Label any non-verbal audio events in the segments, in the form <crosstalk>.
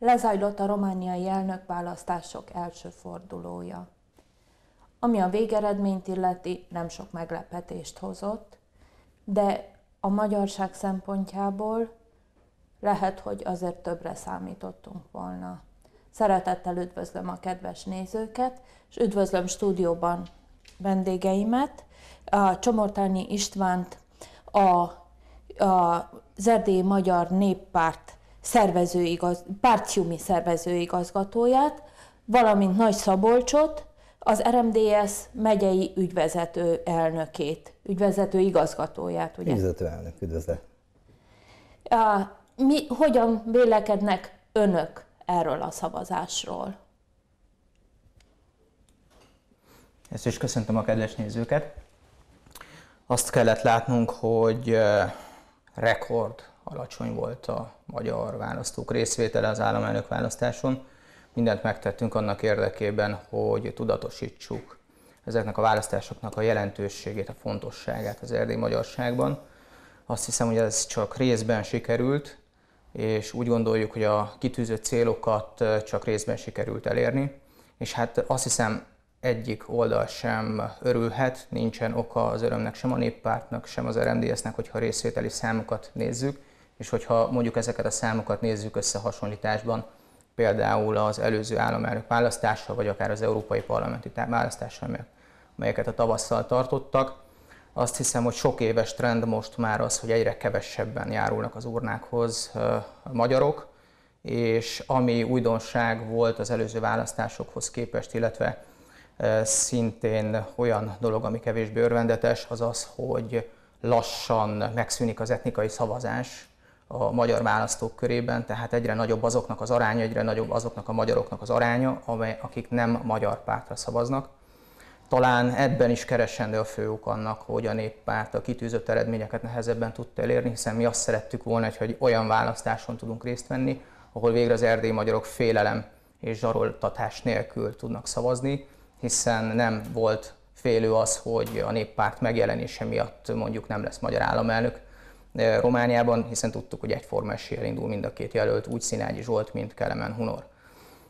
lezajlott a romániai elnökválasztások első fordulója. Ami a végeredményt illeti, nem sok meglepetést hozott, de a magyarság szempontjából lehet, hogy azért többre számítottunk volna. Szeretettel üdvözlöm a kedves nézőket, és üdvözlöm stúdióban vendégeimet, a Csomortányi Istvánt, a, a Zerdélyi Magyar Néppárt szervezőigaz, párciumi szervezőigazgatóját, valamint Nagy Szabolcsot, az RMDS megyei ügyvezető elnökét, ügyvezető igazgatóját, ugye? Ügyvezető elnök, üdvözlet. Mi, hogyan vélekednek önök erről a szavazásról? Ezt is köszöntöm a kedves nézőket. Azt kellett látnunk, hogy eh, rekord alacsony volt a magyar választók részvétele az államelnök választáson. Mindent megtettünk annak érdekében, hogy tudatosítsuk ezeknek a választásoknak a jelentőségét, a fontosságát az erdély magyarságban. Azt hiszem, hogy ez csak részben sikerült, és úgy gondoljuk, hogy a kitűzött célokat csak részben sikerült elérni. És hát azt hiszem, egyik oldal sem örülhet, nincsen oka az örömnek sem a néppártnak, sem az RMDS-nek, hogyha részvételi számokat nézzük és hogyha mondjuk ezeket a számokat nézzük összehasonlításban, például az előző államelnök választással, vagy akár az európai parlamenti választással, melyeket a tavasszal tartottak, azt hiszem, hogy sok éves trend most már az, hogy egyre kevesebben járulnak az urnákhoz a magyarok, és ami újdonság volt az előző választásokhoz képest, illetve szintén olyan dolog, ami kevésbé örvendetes, az az, hogy lassan megszűnik az etnikai szavazás, a magyar választók körében, tehát egyre nagyobb azoknak az aránya, egyre nagyobb azoknak a magyaroknak az aránya, amely, akik nem magyar pártra szavaznak. Talán ebben is keresendő a fő ok annak, hogy a néppárt a kitűzött eredményeket nehezebben tudta elérni, hiszen mi azt szerettük volna, hogy olyan választáson tudunk részt venni, ahol végre az erdélyi magyarok félelem és zsaroltatás nélkül tudnak szavazni, hiszen nem volt félő az, hogy a néppárt megjelenése miatt mondjuk nem lesz magyar államelnök, Romániában, hiszen tudtuk, hogy egyforma eséllyel indul mind a két jelölt, úgy Szinágyi Zsolt, mint Kelemen Hunor.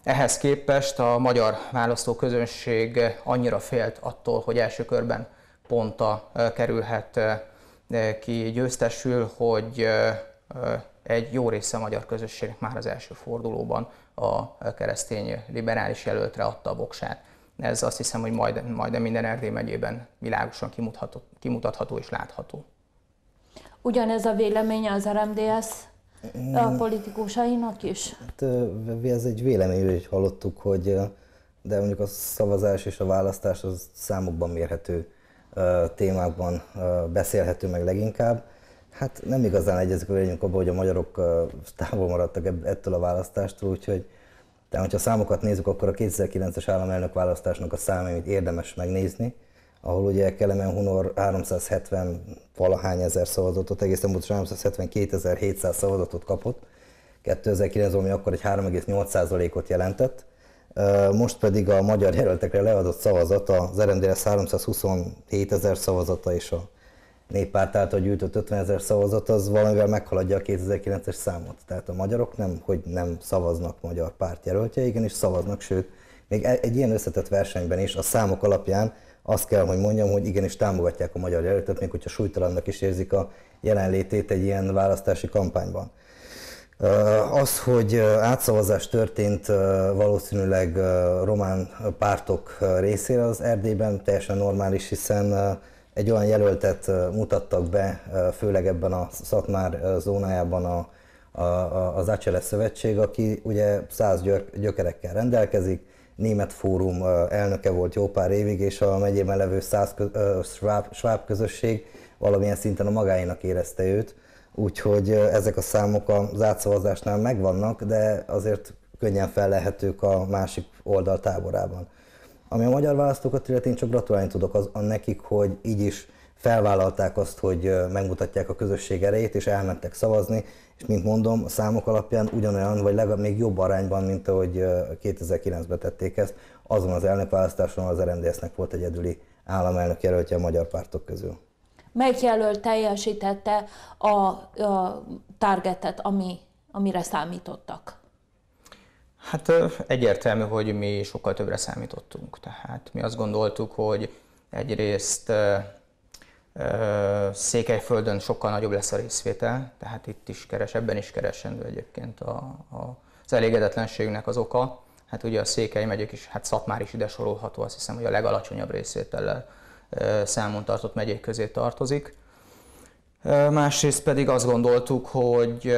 Ehhez képest a magyar választóközönség annyira félt attól, hogy első körben ponta kerülhet ki győztesül, hogy egy jó része a magyar közösségnek már az első fordulóban a keresztény liberális jelöltre adta a voksát. Ez azt hiszem, hogy majd, minden Erdély megyében világosan kimutatható és látható ugyanez a vélemény az RMDS a politikusainak is? Hát, ez egy vélemény, hogy hallottuk, hogy de mondjuk a szavazás és a választás az számokban mérhető témákban beszélhető meg leginkább. Hát nem igazán egyezik velünk abban, hogy a magyarok távol maradtak ettől a választástól, úgyhogy tehát, hogyha számokat nézzük, akkor a 2009-es államelnök választásnak a számait érdemes megnézni, ahol ugye Kelemen Hunor 370 valahány ezer szavazatot, egészen pontosan 372.700 szavazatot kapott, 2009 ami akkor egy 3,8%-ot jelentett, most pedig a magyar jelöltekre leadott szavazata, az RMDS 327 ezer szavazata és a néppárt által gyűjtött 50 ezer szavazat, az valamivel meghaladja a 2009-es számot. Tehát a magyarok nem, hogy nem szavaznak magyar pártjelöltje, igenis szavaznak, sőt, még e- egy ilyen összetett versenyben is a számok alapján azt kell, hogy mondjam, hogy igenis támogatják a magyar jelöltet, még hogyha súlytalannak is érzik a jelenlétét egy ilyen választási kampányban. Az, hogy átszavazás történt valószínűleg román pártok részére, az Erdélyben teljesen normális, hiszen egy olyan jelöltet mutattak be, főleg ebben a Szatmár zónájában a, a, az Acele Szövetség, aki ugye száz gyökerekkel rendelkezik, német fórum elnöke volt jó pár évig, és a megyében levő száz köz, sváb, sváb közösség valamilyen szinten a magáinak érezte őt, úgyhogy ezek a számok az átszavazásnál megvannak, de azért könnyen fellehetők a másik oldal táborában. Ami a magyar választókat illeti, én csak gratulálni tudok az, a nekik, hogy így is felvállalták azt, hogy megmutatják a közösség erejét, és elmentek szavazni, és mint mondom, a számok alapján ugyanolyan, vagy legalább még jobb arányban, mint ahogy 2009-ben tették ezt, azon az elnökválasztáson az RMDS-nek volt egyedüli államelnök jelöltje a magyar pártok közül. Melyik jelölt teljesítette a, a targetet, ami, amire számítottak? Hát egyértelmű, hogy mi sokkal többre számítottunk. Tehát mi azt gondoltuk, hogy egyrészt Székelyföldön sokkal nagyobb lesz a részvétel, tehát itt is keres, ebben is keresendő egyébként a, a, az elégedetlenségnek az oka. Hát ugye a Székely megyék is, hát Szatmár is ide sorolható, azt hiszem, hogy a legalacsonyabb részvétellel számon tartott megyék közé tartozik. Másrészt pedig azt gondoltuk, hogy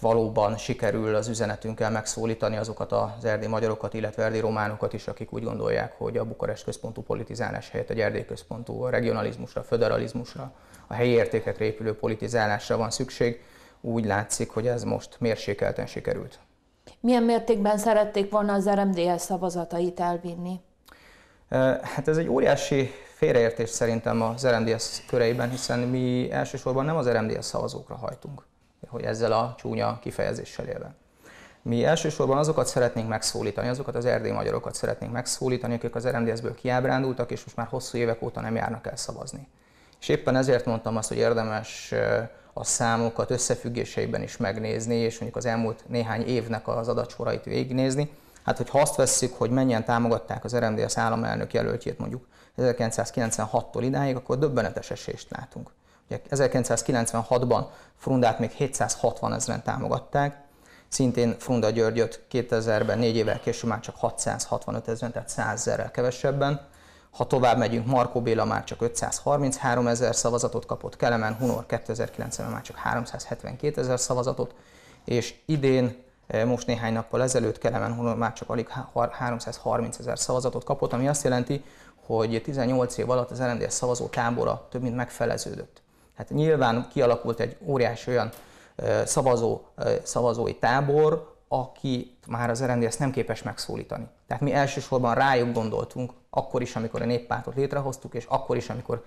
valóban sikerül az üzenetünkkel megszólítani azokat az erdély magyarokat, illetve erdély románokat is, akik úgy gondolják, hogy a Bukarest központú politizálás helyett egy erdély központú a regionalizmusra, a föderalizmusra, a helyi értékekre épülő politizálásra van szükség. Úgy látszik, hogy ez most mérsékelten sikerült. Milyen mértékben szerették volna az RMDS szavazatait elvinni? Hát ez egy óriási félreértés szerintem az RMDS köreiben, hiszen mi elsősorban nem az RMDS szavazókra hajtunk, hogy ezzel a csúnya kifejezéssel élve. Mi elsősorban azokat szeretnénk megszólítani, azokat az erdély magyarokat szeretnénk megszólítani, akik az RMDS-ből kiábrándultak, és most már hosszú évek óta nem járnak el szavazni. És éppen ezért mondtam azt, hogy érdemes eh, a számokat összefüggéseiben is megnézni, és mondjuk az elmúlt néhány évnek az adatsorait végignézni. Hát, hogy ha azt vesszük, hogy mennyien támogatták az RMDS államelnök jelöltjét mondjuk 1996-tól idáig, akkor döbbenetes esést látunk. Ugye 1996-ban Frundát még 760 ezeren támogatták, szintén Frunda Györgyöt 2000-ben, négy évvel később már csak 665 ezeren, tehát 100 ezerrel kevesebben. Ha tovább megyünk, Markó Béla már csak 533 ezer szavazatot kapott, Kelemen Hunor 2009 ben már csak 372 ezer szavazatot, és idén, eh, most néhány nappal ezelőtt Kelemen Hunor már csak alig 330 ezer szavazatot kapott, ami azt jelenti, hogy 18 év alatt az LNDS szavazó tábora több mint megfeleződött. Hát nyilván kialakult egy óriási olyan szavazó, szavazói tábor, aki már az RMDS nem képes megszólítani. Tehát mi elsősorban rájuk gondoltunk, akkor is, amikor a néppártot létrehoztuk, és akkor is, amikor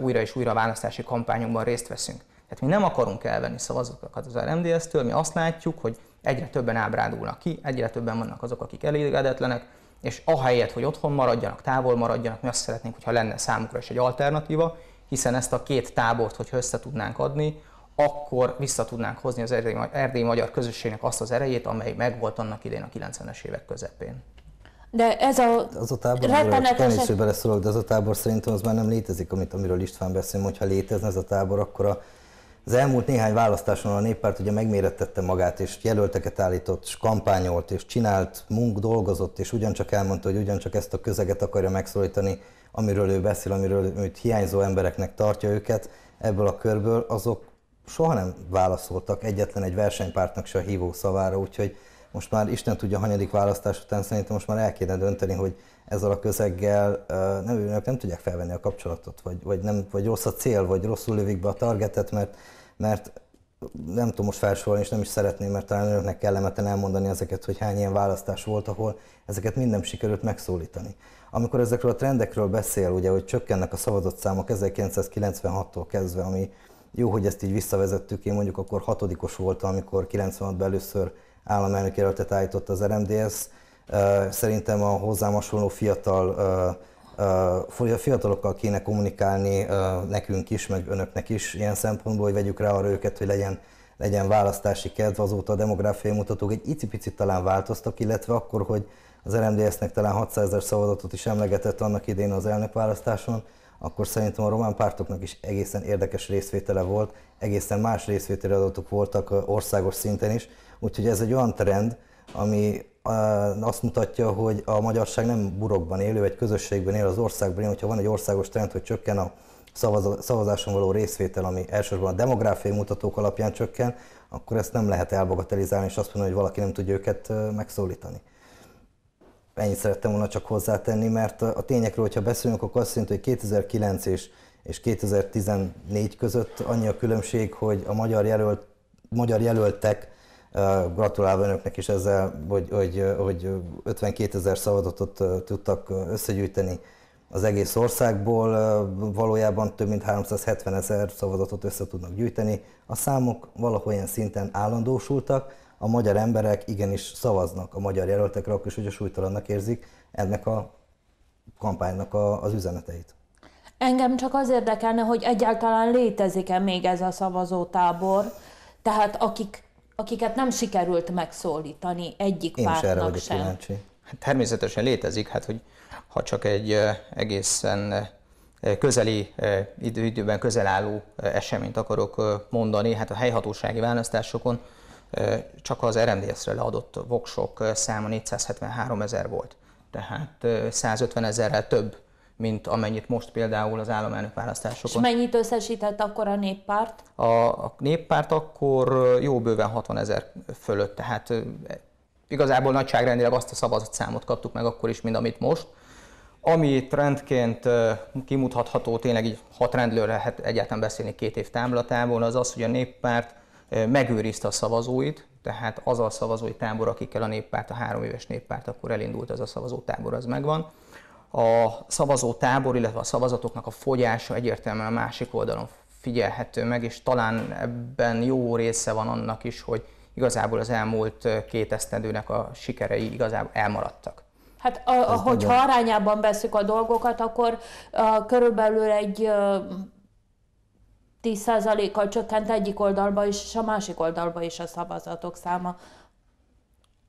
újra és újra választási kampányunkban részt veszünk. Tehát mi nem akarunk elvenni szavazókat az RMDS-től, mi azt látjuk, hogy egyre többen ábrándulnak ki, egyre többen vannak azok, akik elégedetlenek, és ahelyett, hogy otthon maradjanak, távol maradjanak, mi azt szeretnénk, hogyha lenne számukra is egy alternatíva, hiszen ezt a két tábort, hogy össze tudnánk adni, akkor vissza tudnánk hozni az erdélyi, magyar közösségnek azt az erejét, amely megvolt annak idén a 90-es évek közepén. De ez a, az a tábor, rettenetes... beleszólok, de az a tábor szerintem az már nem létezik, amit, amiről István beszél, hogyha létezne ez a tábor, akkor a az elmúlt néhány választáson a néppárt ugye megmérettette magát, és jelölteket állított, és kampányolt, és csinált, munk dolgozott, és ugyancsak elmondta, hogy ugyancsak ezt a közeget akarja megszólítani, amiről ő beszél, amiről őt hiányzó embereknek tartja őket ebből a körből, azok soha nem válaszoltak egyetlen egy versenypártnak se a hívó szavára, úgyhogy most már Isten tudja, hanyadik választás után szerintem most már el kéne dönteni, hogy ezzel a közeggel nem, nem tudják felvenni a kapcsolatot, vagy, vagy, nem, vagy rossz a cél, vagy rosszul lövik be a targetet, mert, mert nem tudom most felsorolni, és nem is szeretném, mert talán önöknek kellemetlen elmondani ezeket, hogy hány ilyen választás volt, ahol ezeket mind nem sikerült megszólítani. Amikor ezekről a trendekről beszél, ugye, hogy csökkennek a szavazott számok 1996-tól kezdve, ami jó, hogy ezt így visszavezettük, én mondjuk akkor hatodikos voltam, amikor 96-ban először államelnök jelöltet állított az RMDS, Szerintem a hozzám hasonló fiatal fiatalokkal kéne kommunikálni nekünk is, meg önöknek is ilyen szempontból, hogy vegyük rá arra őket, hogy legyen, legyen választási kedv. Azóta a demográfiai mutatók egy icipicit talán változtak, illetve akkor, hogy az RMDS-nek talán 600 ezer szavazatot is emlegetett annak idén az elnökválasztáson, akkor szerintem a román pártoknak is egészen érdekes részvétele volt, egészen más részvételi adatok voltak országos szinten is, úgyhogy ez egy olyan trend, ami azt mutatja, hogy a magyarság nem burokban élő, egy közösségben él az országban él, hogyha van egy országos trend, hogy csökken a szavazáson való részvétel, ami elsősorban a demográfiai mutatók alapján csökken, akkor ezt nem lehet elbagatelizálni és azt mondani, hogy valaki nem tudja őket megszólítani. Ennyit szerettem volna csak hozzátenni, mert a tényekről, hogyha beszélünk, akkor azt jelenti, hogy 2009 és, és 2014 között annyi a különbség, hogy a magyar, jelölt, magyar jelöltek Gratulálva önöknek is ezzel, hogy, hogy, hogy 52 ezer szavazatot tudtak összegyűjteni az egész országból, valójában több mint 370 ezer szavazatot össze tudnak gyűjteni. A számok valahol ilyen szinten állandósultak, a magyar emberek igenis szavaznak a magyar jelöltekre, akkor is, a súlytalannak érzik ennek a kampánynak a, az üzeneteit. Engem csak az érdekelne, hogy egyáltalán létezik-e még ez a szavazótábor, tehát akik akiket nem sikerült megszólítani egyik Én pártnak erre sem. Kíváncsi. Hát természetesen létezik, hát hogy ha csak egy egészen közeli időben közel álló eseményt akarok mondani, hát a helyhatósági választásokon csak az RMDS-re leadott voksok száma 473 ezer volt, tehát 150 ezerrel több mint amennyit most például az államelnök választásokon. És mennyit összesített akkor a néppárt? A, a néppárt akkor jó bőven 60 ezer fölött, tehát igazából nagyságrendileg azt a számot kaptuk meg akkor is, mint amit most. Ami trendként kimutatható, tényleg így, ha trendről lehet egyáltalán beszélni két év támlatából, az az, hogy a néppárt megőrizte a szavazóit, tehát az a szavazói tábor, akikkel a néppárt, a három éves néppárt akkor elindult, az a szavazótábor, az megvan a szavazó tábor, illetve a szavazatoknak a fogyása egyértelműen a másik oldalon figyelhető meg, és talán ebben jó része van annak is, hogy igazából az elmúlt két esztendőnek a sikerei igazából elmaradtak. Hát a, a, hogyha arányában veszük a dolgokat, akkor a, körülbelül egy a, 10%-kal csökkent egyik oldalba is, és a másik oldalba is a szavazatok száma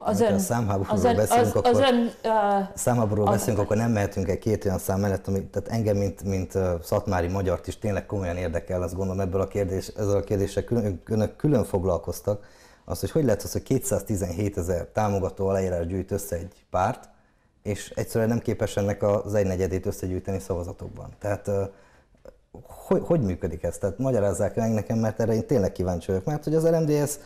az ön, a számháborúról beszélünk, az, akkor, ön, uh, számháborúról az, beszélünk, akkor nem mehetünk egy két olyan szám mellett, ami, tehát engem, mint, mint szatmári magyar is tényleg komolyan érdekel, azt gondolom ebből a kérdés, ezzel a kérdéssel külön, önök külön foglalkoztak, az, hogy hogy lehet az, hogy 217 ezer támogató aláírás gyűjt össze egy párt, és egyszerűen nem képes ennek az egynegyedét összegyűjteni szavazatokban. Tehát hogy, hogy működik ez? Tehát magyarázzák meg nekem, mert erre én tényleg kíváncsi vagyok, mert hogy az LMDS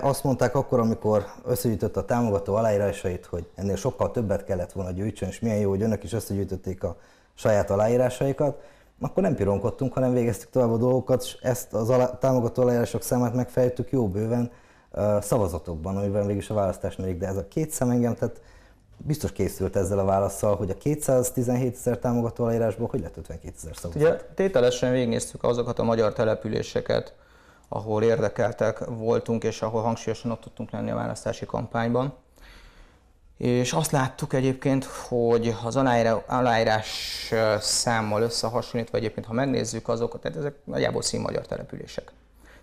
azt mondták akkor, amikor összegyűjtött a támogató aláírásait, hogy ennél sokkal többet kellett volna gyűjtsön, és milyen jó, hogy önök is összegyűjtötték a saját aláírásaikat, akkor nem pironkodtunk, hanem végeztük tovább a dolgokat, és ezt az alá, támogató aláírások számát megfejtük jó bőven uh, szavazatokban, amiben végül is a választás nőik, de ez a két szem engem, tehát biztos készült ezzel a válaszsal, hogy a 217 ezer támogató aláírásból hogy lett 52 ezer szavazat? Ugye tételesen végignéztük azokat a magyar településeket, ahol érdekeltek voltunk, és ahol hangsúlyosan ott tudtunk lenni a választási kampányban. És azt láttuk egyébként, hogy az aláírás számmal összehasonlítva egyébként, ha megnézzük azokat, tehát ezek nagyjából színmagyar települések.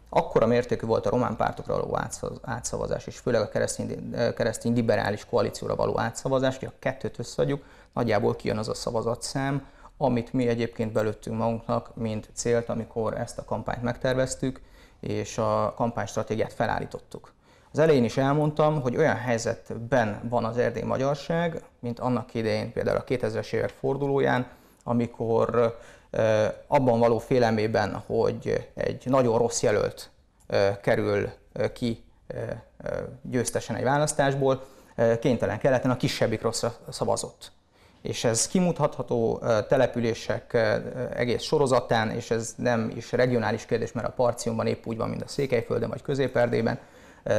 a mértékű volt a román pártokra való átszavazás, és főleg a keresztény, keresztény liberális koalícióra való átszavazás, hogy a kettőt összeadjuk, nagyjából kijön az a szavazatszám, amit mi egyébként belőttünk magunknak, mint célt, amikor ezt a kampányt megterveztük, és a kampánystratégiát felállítottuk. Az elején is elmondtam, hogy olyan helyzetben van az erdély magyarság, mint annak idején például a 2000-es évek fordulóján, amikor abban való félelmében, hogy egy nagyon rossz jelölt kerül ki győztesen egy választásból, kénytelen keleten a kisebbik rosszra szavazott és ez kimutatható települések egész sorozatán, és ez nem is regionális kérdés, mert a Parciumban épp úgy van, mint a Székelyföldön vagy Középerdében.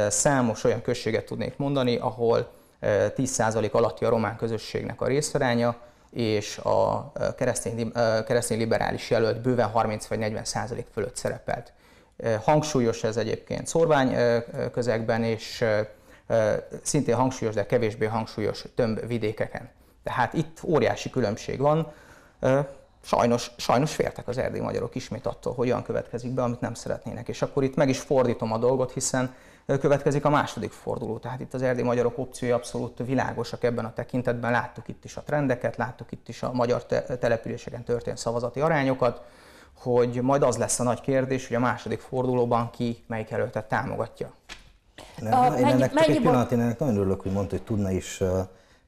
Számos olyan községet tudnék mondani, ahol 10% alatti a román közösségnek a részaránya, és a keresztény, keresztény liberális jelölt bőven 30 vagy 40 százalék fölött szerepelt. Hangsúlyos ez egyébként szorvány közegben, és szintén hangsúlyos, de kevésbé hangsúlyos tömb vidékeken. Tehát itt óriási különbség van. Sajnos, sajnos fértek az erdélyi magyarok ismét attól, hogy olyan következik be, amit nem szeretnének. És akkor itt meg is fordítom a dolgot, hiszen következik a második forduló. Tehát itt az erdélyi magyarok opciói abszolút világosak ebben a tekintetben. Láttuk itt is a trendeket, láttuk itt is a magyar te- településeken történt szavazati arányokat, hogy majd az lesz a nagy kérdés, hogy a második fordulóban ki melyik előttet támogatja. Nem, a, én mennyi, ennek csak mennyi egy pillanat, én ennek nagyon örülök, hogy mondta, hogy tudna is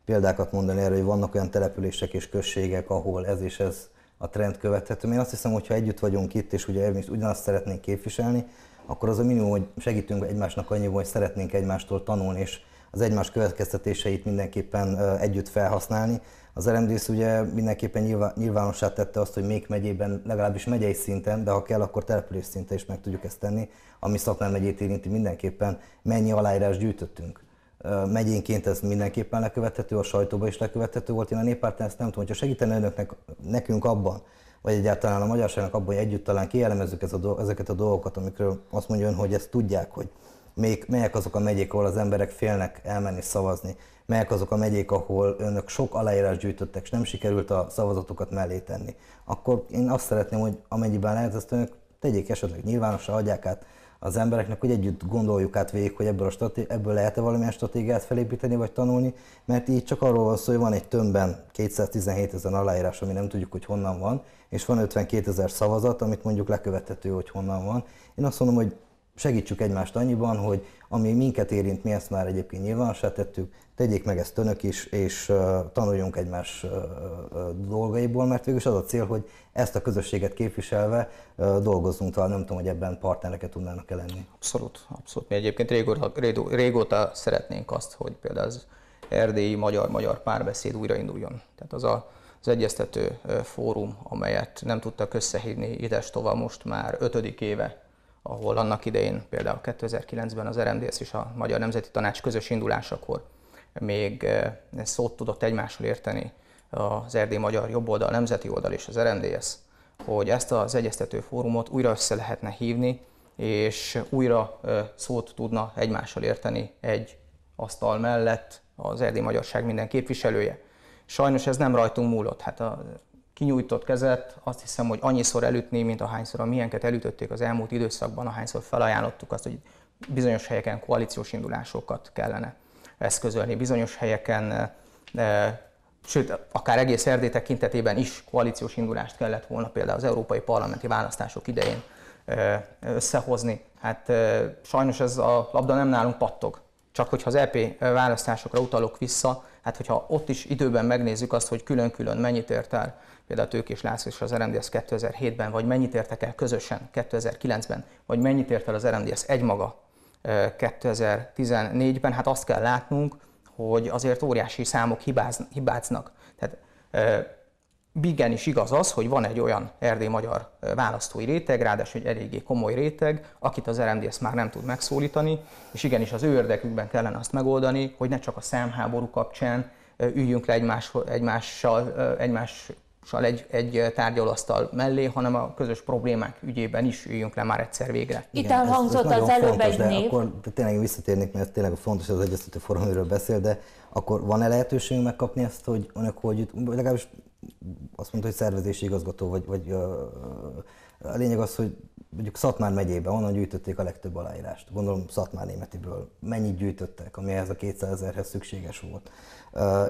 példákat mondani erre, hogy vannak olyan települések és községek, ahol ez és ez a trend követhető. Én azt hiszem, hogy ha együtt vagyunk itt, és ugye ugyanazt szeretnénk képviselni, akkor az a minimum, hogy segítünk egymásnak annyiban, hogy szeretnénk egymástól tanulni, és az egymás következtetéseit mindenképpen együtt felhasználni. Az RMDS ugye mindenképpen nyilvánossá tette azt, hogy még megyében, legalábbis megyei szinten, de ha kell, akkor település szinten is meg tudjuk ezt tenni, ami Szakmár megyét érinti mindenképpen, mennyi aláírás gyűjtöttünk megyénként ez mindenképpen lekövethető, a sajtóban is lekövethető volt. Én a néppárten ezt nem tudom, hogyha segíteni önöknek, nekünk abban, vagy egyáltalán a magyarságnak abban, hogy együtt talán kielemezzük ez a, do- ezeket a dolgokat, amikről azt mondja ön, hogy ezt tudják, hogy még, melyek azok a megyék, ahol az emberek félnek elmenni szavazni, melyek azok a megyék, ahol önök sok aláírás gyűjtöttek, és nem sikerült a szavazatokat mellé tenni, akkor én azt szeretném, hogy amennyiben lehet, ezt önök tegyék esetleg nyilvánosra, adják át az embereknek, hogy együtt gondoljuk át végig, hogy ebből, a straté- ebből lehet-e valamilyen stratégiát felépíteni vagy tanulni, mert így csak arról van szó, hogy van egy tömbben 217 ezer aláírás, ami nem tudjuk, hogy honnan van, és van 52 ezer szavazat, amit mondjuk lekövethető, hogy honnan van. Én azt mondom, hogy segítsük egymást annyiban, hogy ami minket érint, mi ezt már egyébként nyilvánossá tettük, tegyék meg ezt önök is, és tanuljunk egymás dolgaiból, mert végülis az a cél, hogy ezt a közösséget képviselve dolgozzunk talán, nem tudom, hogy ebben partnereket tudnának -e lenni. Abszolút, abszolút. Mi egyébként régóta, régóta szeretnénk azt, hogy például az erdélyi magyar-magyar párbeszéd újrainduljon. Tehát az a az egyeztető fórum, amelyet nem tudtak összehívni ides tovább most már ötödik éve ahol annak idején például 2009-ben az RMDS és a Magyar Nemzeti Tanács közös indulásakor még eh, szót tudott egymásról érteni az erdély magyar jobb oldal, a nemzeti oldal és az RMDS, hogy ezt az egyeztető fórumot újra össze lehetne hívni, és újra eh, szót tudna egymással érteni egy asztal mellett az erdély magyarság minden képviselője. Sajnos ez nem rajtunk múlott. Hát a kinyújtott kezet azt hiszem, hogy annyiszor elütné, mint ahányszor a milyenket elütötték az elmúlt időszakban, ahányszor felajánlottuk azt, hogy bizonyos helyeken koalíciós indulásokat kellene eszközölni, bizonyos helyeken, e, sőt, akár egész Erdély tekintetében is koalíciós indulást kellett volna például az európai parlamenti választások idején e, összehozni. Hát e, sajnos ez a labda nem nálunk pattog. Csak hogyha az EP választásokra utalok vissza, hát hogyha ott is időben megnézzük azt, hogy külön-külön mennyit ért el például Tők és László és az RMDS 2007-ben, vagy mennyit értek el közösen 2009-ben, vagy mennyit ért el az RMDS egymaga 2014-ben, hát azt kell látnunk, hogy azért óriási számok hibáz, hibáznak. Tehát igen is igaz az, hogy van egy olyan erdély-magyar választói réteg, ráadásul egy eléggé komoly réteg, akit az RMDS már nem tud megszólítani, és igenis az ő érdekükben kellene azt megoldani, hogy ne csak a számháború kapcsán üljünk le egymás, egymással, egymás Szóval egy, egy tárgyalasztal mellé, hanem a közös problémák ügyében is üljünk le már egyszer végre. Itt Igen, elhangzott ez, ez az előbb fontos, egy de név. Akkor tényleg visszatérnék, mert tényleg fontos az egyeztető forum, amiről beszél, de akkor van-e lehetőségünk megkapni ezt, hogy önök hogy, legalábbis azt mondta, hogy szervezési igazgató, vagy, vagy a, a lényeg az, hogy mondjuk Szatmár megyében onnan gyűjtötték a legtöbb aláírást. Gondolom Szatmár Németiből mennyit gyűjtöttek, ami ehhez a 200 ezerhez szükséges volt.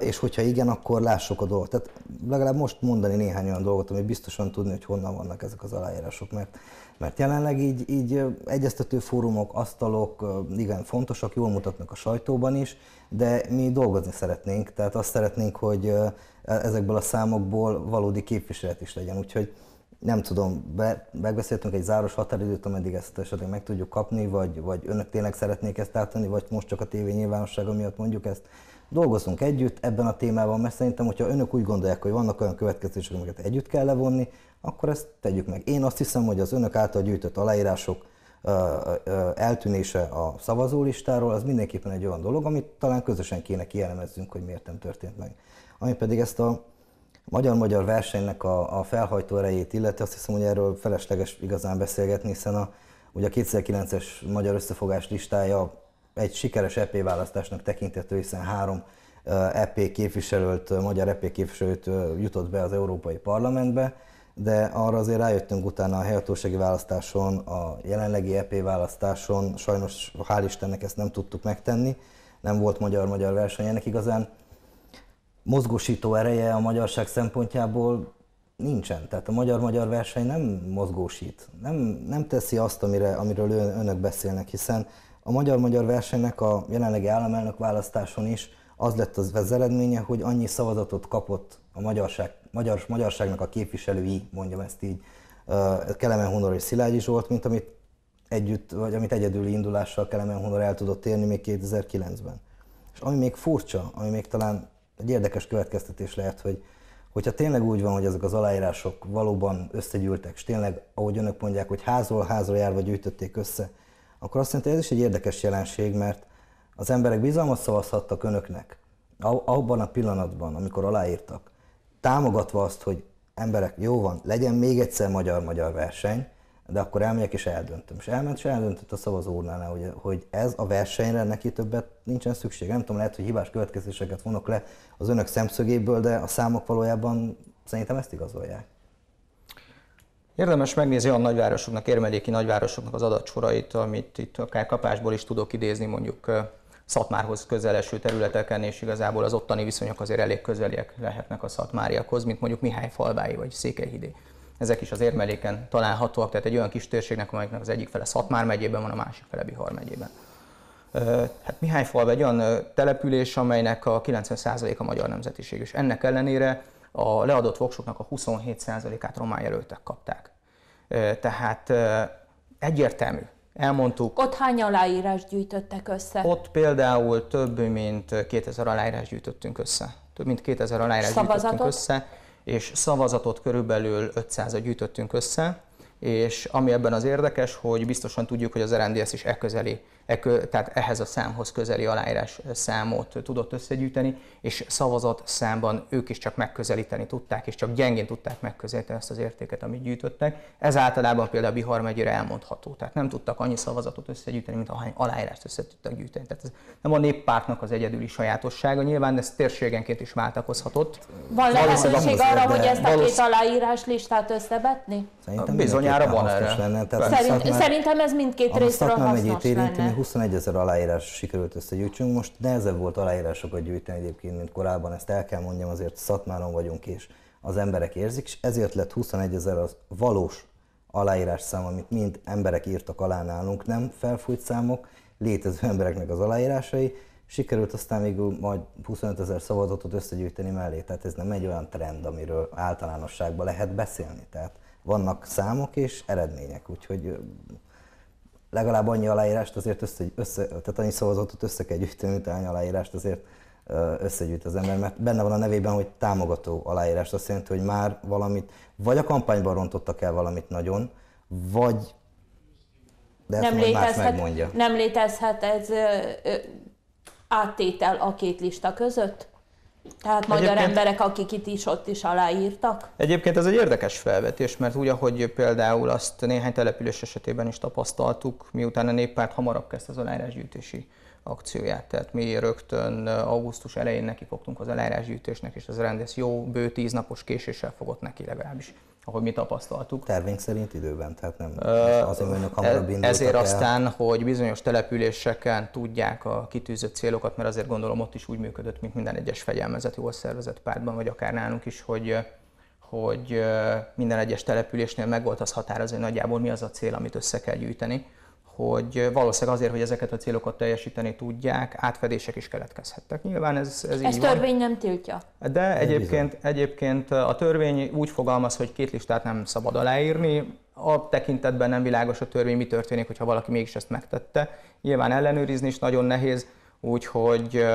És hogyha igen, akkor lássuk a dolgot. Tehát legalább most mondani néhány olyan dolgot, ami biztosan tudni, hogy honnan vannak ezek az aláírások, mert, mert jelenleg így, így egyeztető fórumok, asztalok igen fontosak, jól mutatnak a sajtóban is, de mi dolgozni szeretnénk, tehát azt szeretnénk, hogy e-, ezekből a számokból valódi képviselet is legyen. Úgyhogy nem tudom, be, megbeszéltünk egy záros határidőt, ameddig ezt esetleg meg tudjuk kapni, vagy, vagy önök tényleg szeretnék ezt átadni, vagy most csak a tévé nyilvánossága miatt mondjuk ezt. Dolgozunk együtt ebben a témában, mert szerintem, hogyha önök úgy gondolják, hogy vannak olyan következtetések, amiket együtt kell levonni, akkor ezt tegyük meg. Én azt hiszem, hogy az önök által gyűjtött aláírások eltűnése a szavazólistáról, az mindenképpen egy olyan dolog, amit talán közösen kéne kielemezzünk, hogy miért nem történt meg. Ami pedig ezt a magyar-magyar versenynek a, a felhajtó erejét illeti, azt hiszem, hogy erről felesleges igazán beszélgetni, hiszen a, ugye a 2009-es magyar összefogás listája egy sikeres EP választásnak tekintető, hiszen három EP képviselőt, magyar EP képviselőt jutott be az Európai Parlamentbe, de arra azért rájöttünk utána a helyhatósági választáson, a jelenlegi EP választáson, sajnos hál' Istennek ezt nem tudtuk megtenni, nem volt magyar-magyar verseny, ennek igazán mozgósító ereje a magyarság szempontjából nincsen. Tehát a magyar-magyar verseny nem mozgósít, nem, nem teszi azt, amire, amiről önök beszélnek, hiszen a magyar-magyar versenynek a jelenlegi államelnök választáson is az lett az, az eredménye, hogy annyi szavazatot kapott a magyarság, magyar, magyarságnak a képviselői, mondjam ezt így, Kelemen Hunor és Szilágyi Zsolt, mint amit együtt, vagy amit egyedüli indulással Kelemen Hunor el tudott érni még 2009-ben. És ami még furcsa, ami még talán egy érdekes következtetés lehet, hogy hogyha tényleg úgy van, hogy ezek az aláírások valóban összegyűltek, és tényleg, ahogy önök mondják, hogy házról házra járva gyűjtötték össze, akkor azt jelenti, ez is egy érdekes jelenség, mert az emberek bizalmat szavazhattak önöknek abban a pillanatban, amikor aláírtak, támogatva azt, hogy emberek, jó van, legyen még egyszer magyar-magyar verseny, de akkor elmegyek és eldöntöm. És elment és eldöntött a szavazórnánál, hogy, hogy ez a versenyre neki többet nincsen szükség. Nem tudom, lehet, hogy hibás következéseket vonok le az önök szemszögéből, de a számok valójában szerintem ezt igazolják. Érdemes megnézni a nagyvárosoknak, érmeléki nagyvárosoknak az adatsorait, amit itt akár kapásból is tudok idézni, mondjuk Szatmárhoz közeleső területeken, és igazából az ottani viszonyok azért elég közeliek lehetnek a szatmáriakhoz, mint mondjuk Mihály falvái vagy Székelyhidé ezek is az érmeléken találhatóak, tehát egy olyan kis térségnek, amelynek az egyik fele Szatmár megyében van, a másik fele Bihar megyében. Hát Mihályfalv egy olyan település, amelynek a 90% a magyar nemzetiség, és ennek ellenére a leadott voksoknak a 27%-át román jelöltek kapták. Tehát egyértelmű, elmondtuk. Ott hány aláírás gyűjtöttek össze? Ott például több mint 2000 aláírás gyűjtöttünk össze. Több mint 2000 aláírás gyűjtöttünk össze és szavazatot körülbelül 500-at gyűjtöttünk össze, és ami ebben az érdekes, hogy biztosan tudjuk, hogy az RNDS is e közeli E tehát ehhez a számhoz közeli aláírás számot tudott összegyűjteni, és szavazat számban ők is csak megközelíteni tudták, és csak gyengén tudták megközelíteni ezt az értéket, amit gyűjtöttek. Ez általában például Bihar megyére elmondható, tehát nem tudtak annyi szavazatot összegyűjteni, mint ahány aláírást össze tudtak gyűjteni. Tehát ez nem a néppártnak az egyedüli sajátossága, nyilván ez térségenként is váltakozhatott. Van lehetőség arra, hogy ezt a két aláírás listát összebetni? Szerintem Bizonyára van erre. Lenne, Szerint, szerintem ez mindkét részről hasznos 21 ezer aláírás sikerült összegyűjtsünk, most nehezebb volt aláírásokat gyűjteni egyébként, mint korábban, ezt el kell mondjam, azért szatmáron vagyunk, és az emberek érzik, és ezért lett 21 ezer az valós aláírás szám, amit mind emberek írtak alá nálunk, nem felfújt számok, létező embereknek az aláírásai, sikerült aztán még majd 25 ezer szavazatot összegyűjteni mellé, tehát ez nem egy olyan trend, amiről általánosságban lehet beszélni, tehát vannak számok és eredmények, úgyhogy legalább annyi aláírást azért össze, össze tehát annyi szavazatot össze kell gyűjteni, annyi aláírást azért összegyűjt az ember, mert benne van a nevében, hogy támogató aláírás. Azt jelenti, hogy már valamit, vagy a kampányban rontottak el valamit nagyon, vagy de nem létezhet, nem létezhet ez ö, ö, áttétel a két lista között? Tehát magyar Egyébként, emberek, akik itt is, ott is aláírtak? Egyébként ez egy érdekes felvetés, mert úgy, ahogy például azt néhány település esetében is tapasztaltuk, miután a néppárt hamarabb kezdte az aláírásgyűjtési akcióját. Tehát mi rögtön augusztus elején nekifogtunk az aláírásgyűjtésnek, és az rendes jó bő tíz napos késéssel fogott neki legalábbis ahogy mi tapasztaltuk. Tervénk szerint időben, tehát nem azért önök e- hamarabb Ezért el. aztán, hogy bizonyos településeken tudják a kitűzött célokat, mert azért gondolom ott is úgy működött, mint minden egyes fegyelmezett, jól szervezett pártban, vagy akár nálunk is, hogy hogy minden egyes településnél megvolt az határ, azért hogy nagyjából mi az a cél, amit össze kell gyűjteni hogy valószínűleg azért, hogy ezeket a célokat teljesíteni tudják, átfedések is keletkezhettek. Nyilván ez, ez, ez törvény van. nem tiltja. De egyébként, egyébként a törvény úgy fogalmaz, hogy két listát nem szabad aláírni, a tekintetben nem világos a törvény, mi történik, hogyha valaki mégis ezt megtette. Nyilván ellenőrizni is nagyon nehéz, úgyhogy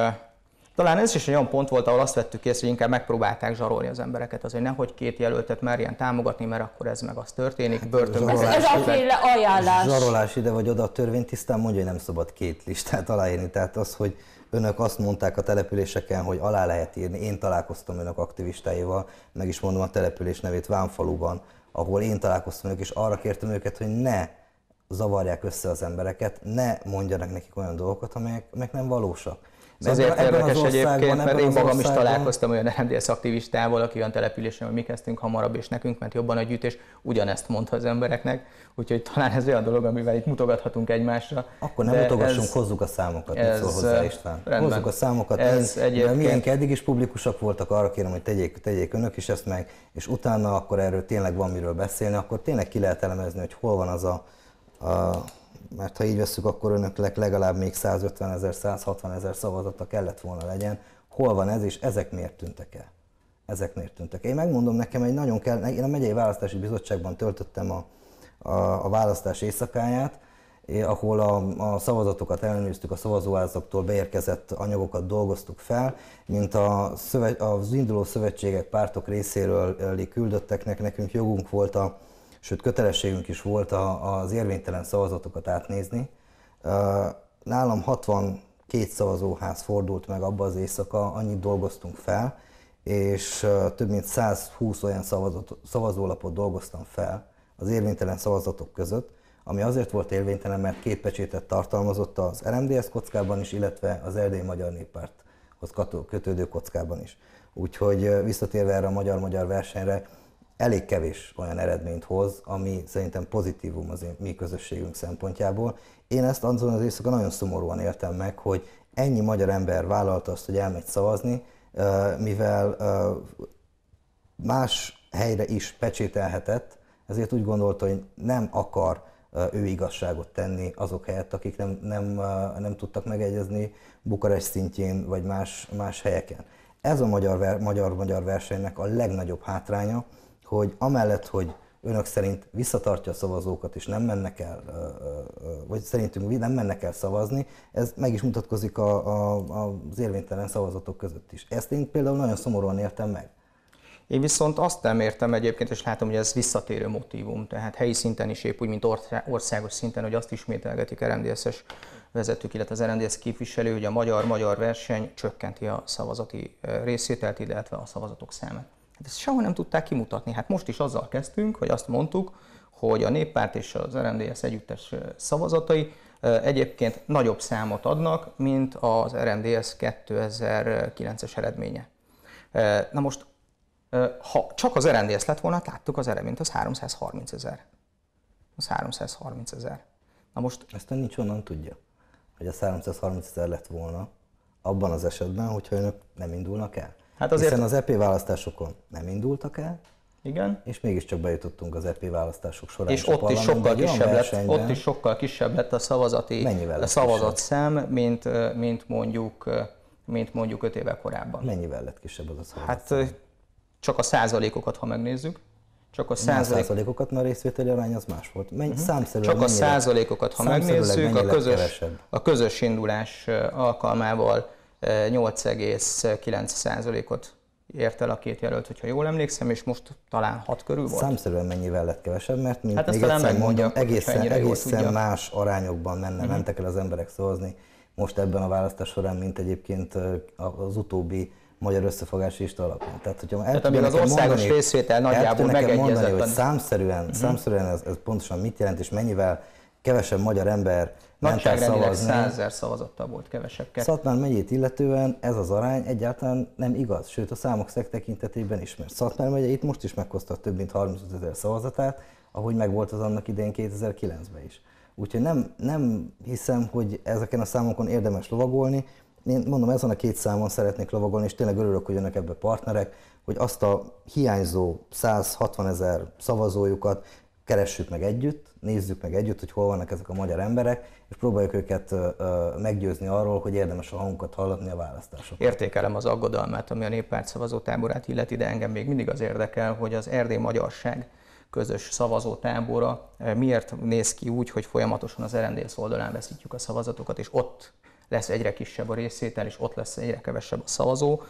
talán ez is egy olyan pont volt, ahol azt vettük észre, hogy inkább megpróbálták zsarolni az embereket, azért nehogy két jelöltet már ilyen támogatni, mert akkor ez meg az történik, hát, börtönbe. Ez, ez aféle ajánlás. Zsarolás ide vagy oda, a törvény tisztán mondja, hogy nem szabad két listát aláírni. Tehát az, hogy önök azt mondták a településeken, hogy alá lehet írni, én találkoztam önök aktivistáival, meg is mondom a település nevét Vámfaluban, ahol én találkoztam önök, és arra kértem őket, hogy ne zavarják össze az embereket, ne mondjanak nekik olyan dolgokat, amelyek, amelyek nem valósak ez szóval ezért érdekes egyébként, mert én magam is találkoztam olyan RMDS aktivistával, aki olyan településen, hogy mi kezdtünk hamarabb, és nekünk ment jobban a gyűjtés, ugyanezt mondta az embereknek. Úgyhogy talán ez olyan dolog, amivel itt mutogathatunk egymásra. Akkor nem mutogassunk, hozzuk a számokat, ez, szól hozzá István. Rendben. Hozzuk a számokat, ez, egyébként. Milyen miénk eddig is publikusak voltak, arra kérem, hogy tegyék, tegyék önök is ezt meg, és utána akkor erről tényleg van miről beszélni, akkor tényleg ki lehet elemezni, hogy hol van az a, a mert ha így veszük, akkor önöknek legalább még 150 ezer, 160 ezer szavazata kellett volna legyen. Hol van ez, és ezek miért tűntek el? Ezek miért tűntek el? Én megmondom, nekem egy nagyon kell, én a megyei választási bizottságban töltöttem a, a, a választás éjszakáját, ahol a, a szavazatokat ellenőriztük, a szavazóházaktól beérkezett anyagokat dolgoztuk fel, mint a szöve, az induló szövetségek, pártok részéről küldötteknek nekünk jogunk volt a, sőt kötelességünk is volt a, az érvénytelen szavazatokat átnézni. Nálam 62 szavazóház fordult meg abba az éjszaka, annyit dolgoztunk fel, és több mint 120 olyan szavazat, szavazólapot dolgoztam fel az érvénytelen szavazatok között, ami azért volt érvénytelen, mert két pecsétet tartalmazott az RMDS kockában is, illetve az Erdély Magyar Néppárthoz kötődő kockában is. Úgyhogy visszatérve erre a magyar-magyar versenyre, elég kevés olyan eredményt hoz, ami szerintem pozitívum az én, mi közösségünk szempontjából. Én ezt azon az éjszaka nagyon szomorúan éltem meg, hogy ennyi magyar ember vállalta azt, hogy elmegy szavazni, mivel más helyre is pecsételhetett, ezért úgy gondolta, hogy nem akar ő igazságot tenni azok helyett, akik nem, nem, nem tudtak megegyezni Bukarest szintjén vagy más, más helyeken. Ez a magyar-magyar versenynek a legnagyobb hátránya, hogy amellett, hogy önök szerint visszatartja a szavazókat, és nem mennek el, vagy szerintünk nem mennek el szavazni, ez meg is mutatkozik a, a, az érvénytelen szavazatok között is. Ezt én például nagyon szomorúan értem meg. Én viszont azt nem értem egyébként, és látom, hogy ez visszatérő motívum, tehát helyi szinten is épp úgy, mint országos szinten, hogy azt ismételgetik RMDSZ-es vezetők, illetve az RMDSZ képviselő, hogy a magyar-magyar verseny csökkenti a szavazati részvételt, illetve a szavazatok számát. Hát ezt sehol nem tudták kimutatni. Hát most is azzal kezdtünk, hogy azt mondtuk, hogy a néppárt és az RMDS együttes szavazatai egyébként nagyobb számot adnak, mint az RMDS 2009-es eredménye. Na most, ha csak az RMDS lett volna, hát láttuk az eredményt, az 330 ezer. Az 330 ezer. Na most... Ezt nincs onnan tudja, hogy a 330 ezer lett volna abban az esetben, hogyha önök nem indulnak el. Hát azért... Hiszen az EP választásokon nem indultak el, igen. És mégiscsak bejutottunk az EP választások során. És ott is, sokkal kisebb lett, ott is sokkal kisebb lett a szavazati Mennyivel a szem, mint, mint, mondjuk, mint mondjuk öt éve korábban. Mennyivel lett kisebb az a szavazat? Hát csak a százalékokat, ha megnézzük. Csak a százalék... százalékokat, mert a részvételi arány az más volt. Menny, uh-huh. Mhm. Csak a százalékokat, ha megnézzük, a közös, a közös indulás alkalmával 8,9%-ot ért el a két jelölt, hogyha jól emlékszem, és most talán 6 körül volt. Számszerűen mennyivel lett kevesebb, mert mint hát még egyszer mondom, egészen, egészen más arányokban menne, mm-hmm. mentek el az emberek szavazni most ebben a választás során, mint egyébként az utóbbi magyar összefogási is alapján. Tehát, hogyha el Tehát az országos mondani, részvétel nagyjából megegyezett. mondani, hogy számszerűen, mhm. számszerűen ez, ez pontosan mit jelent, és mennyivel kevesebb magyar ember nagyságrendileg százer szavazattal volt kevesekkel. Szatmár megyét illetően ez az arány egyáltalán nem igaz, sőt a számok szeg tekintetében is, mert Szatmár megye itt most is meghozta több mint 35 ezer szavazatát, ahogy megvolt az annak idején 2009-ben is. Úgyhogy nem, nem hiszem, hogy ezeken a számokon érdemes lovagolni, én mondom, ezen a két számon szeretnék lovagolni, és tényleg örülök, hogy jönnek ebbe partnerek, hogy azt a hiányzó 160 ezer szavazójukat keressük meg együtt, nézzük meg együtt, hogy hol vannak ezek a magyar emberek, és próbáljuk őket meggyőzni arról, hogy érdemes a hangunkat hallatni a választásokon. Értékelem az aggodalmát, ami a néppárt szavazótáborát illeti, de engem még mindig az érdekel, hogy az erdély magyarság közös szavazótábora miért néz ki úgy, hogy folyamatosan az RNDS oldalán veszítjük a szavazatokat, és ott lesz egyre kisebb a részétel, és ott lesz egyre kevesebb a szavazó.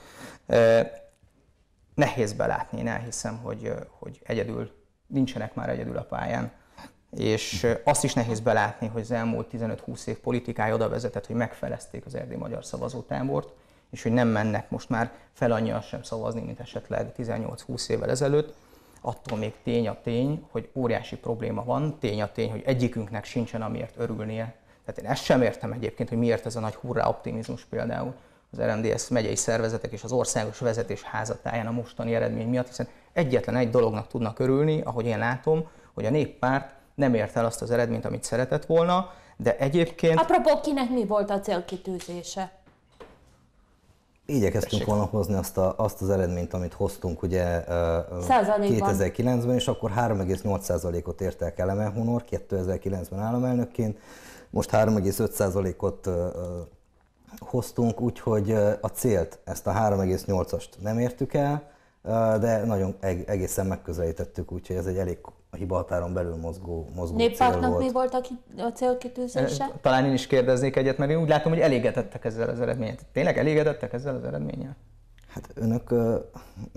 Nehéz belátni, én elhiszem, hogy, hogy egyedül, nincsenek már egyedül a pályán és azt is nehéz belátni, hogy az elmúlt 15-20 év politikája oda vezetett, hogy megfelezték az erdély magyar szavazótámort, és hogy nem mennek most már fel annyian sem szavazni, mint esetleg 18-20 évvel ezelőtt. Attól még tény a tény, hogy óriási probléma van, tény a tény, hogy egyikünknek sincsen amiért örülnie. Tehát én ezt sem értem egyébként, hogy miért ez a nagy hurrá optimizmus például az RMDS megyei szervezetek és az országos vezetés házatáján a mostani eredmény miatt, hiszen egyetlen egy dolognak tudnak örülni, ahogy én látom, hogy a néppárt nem ért el azt az eredményt, amit szeretett volna, de egyébként... Apropó, kinek mi volt a célkitűzése? Igyekeztünk volna hozni azt, a, azt az eredményt, amit hoztunk ugye 2009-ben, és akkor 3,8%-ot ért el Keleme Honor 2009-ben államelnökként, most 3,5%-ot hoztunk, úgyhogy a célt, ezt a 3,8-ast nem értük el, de nagyon egészen megközelítettük, úgyhogy ez egy elég a hibahatáron belül mozgó, mozgó Néppártnak cél volt. mi volt a célkitűzése? Talán én is kérdeznék egyet, mert én úgy látom, hogy elégedettek ezzel az eredménnyel. Tényleg elégedettek ezzel az eredménnyel? Hát önök,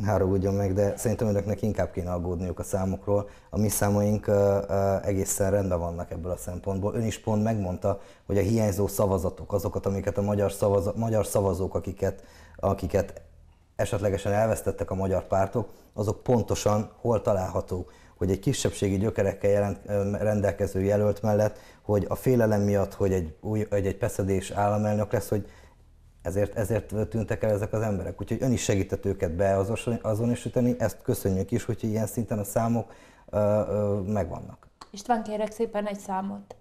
haragudjon meg, de szerintem önöknek inkább kéne aggódniuk a számokról. A mi számaink egészen rendben vannak ebből a szempontból. Ön is pont megmondta, hogy a hiányzó szavazatok, azokat, amiket a magyar, szavaz, magyar szavazók, akiket, akiket esetlegesen elvesztettek a magyar pártok, azok pontosan hol találhatók hogy egy kisebbségi gyökerekkel jelent, rendelkező jelölt mellett, hogy a félelem miatt, hogy egy, új, egy, egy peszedés államelnök lesz, hogy ezért, ezért tűntek el ezek az emberek. Úgyhogy ön is segített őket beazonosítani, ezt köszönjük is, hogy ilyen szinten a számok ö, ö, megvannak. István, kérek szépen egy számot.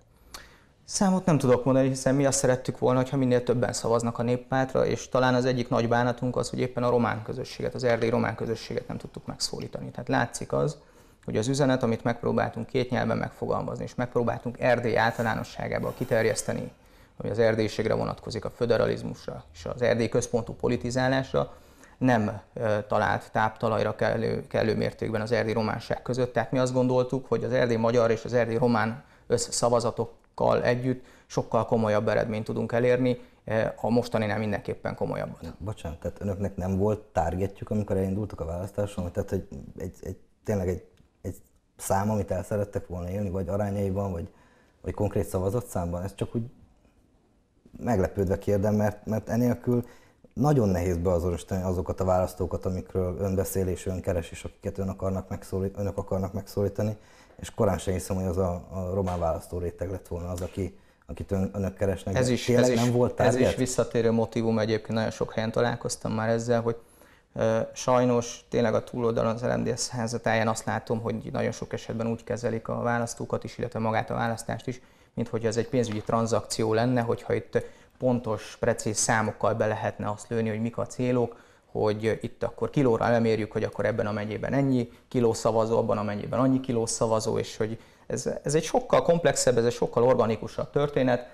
Számot nem tudok mondani, hiszen mi azt szerettük volna, ha minél többen szavaznak a néppártra, és talán az egyik nagy bánatunk az, hogy éppen a román közösséget, az erdélyi román közösséget nem tudtuk megszólítani. Tehát látszik az, hogy az üzenet, amit megpróbáltunk két nyelven megfogalmazni, és megpróbáltunk Erdély általánosságába kiterjeszteni, ami az erdélységre vonatkozik, a föderalizmusra és az erdély központú politizálásra, nem talált táptalajra kellő, kellő mértékben az erdély románság között. Tehát mi azt gondoltuk, hogy az erdély magyar és az erdély román összszavazatokkal együtt sokkal komolyabb eredményt tudunk elérni, a nem mindenképpen komolyabban. Bocsánat, tehát önöknek nem volt tárgetjük, amikor elindultak a választáson? Tehát, hogy egy, egy tényleg egy szám, amit el szerettek volna élni, vagy arányaiban, vagy, vagy konkrét szavazott számban, ez csak úgy meglepődve kérdem, mert, mert enélkül nagyon nehéz beazonosítani azokat a választókat, amikről ön beszél és ön keres, és akiket ön akarnak megszólít, önök akarnak megszólítani, és korán sem hiszem, hogy az a, a román választó réteg lett volna az, aki, akit ön, önök keresnek. Ez is, ez nem is, volt Ez is visszatérő motivum, egyébként nagyon sok helyen találkoztam már ezzel, hogy Sajnos tényleg a túloldalon az LMDS házatáján azt látom, hogy nagyon sok esetben úgy kezelik a választókat is, illetve magát a választást is, mint hogy ez egy pénzügyi tranzakció lenne, hogyha itt pontos, precíz számokkal be lehetne azt lőni, hogy mik a célok, hogy itt akkor kilóra elmérjük, hogy akkor ebben a megyében ennyi kiló szavazó, abban a megyében annyi kiló szavazó, és hogy ez, ez egy sokkal komplexebb, ez egy sokkal organikusabb történet,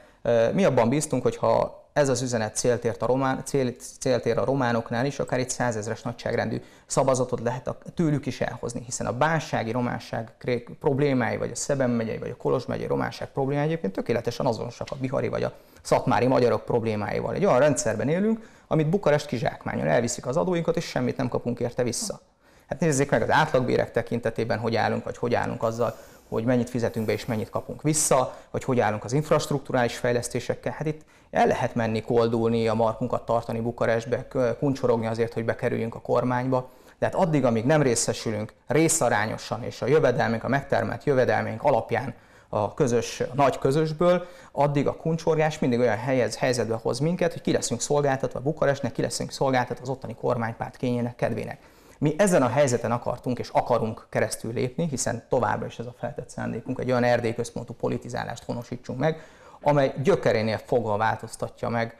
mi abban bíztunk, hogy ha ez az üzenet céltért a, román, cél, céltér a románoknál is, akár egy százezres nagyságrendű szavazatot lehet a, tőlük is elhozni, hiszen a bánsági románság problémái, vagy a Szeben megyei, vagy a Kolos megyei románság problémái egyébként tökéletesen azonosak a bihari vagy a szatmári magyarok problémáival. Egy olyan rendszerben élünk, amit Bukarest kizsákmányol, elviszik az adóinkat, és semmit nem kapunk érte vissza. Hát nézzék meg az átlagbérek tekintetében, hogy állunk, vagy hogy állunk azzal hogy mennyit fizetünk be és mennyit kapunk vissza, vagy hogy állunk az infrastruktúrális fejlesztésekkel. Hát itt el lehet menni koldulni, a markunkat tartani Bukarestbe, kuncsorogni azért, hogy bekerüljünk a kormányba. hát addig, amíg nem részesülünk részarányosan és a jövedelmünk, a megtermelt jövedelmünk alapján a közös, a nagy közösből, addig a kuncsorgás mindig olyan helyez, helyzetbe hoz minket, hogy ki leszünk szolgáltatva Bukarestnek, ki leszünk szolgáltatva az ottani kormánypárt kényének, kedvének. Mi ezen a helyzeten akartunk és akarunk keresztül lépni, hiszen továbbra is ez a feltett szándékunk, egy olyan erdélyközpontú politizálást honosítsunk meg, amely gyökerénél fogva változtatja meg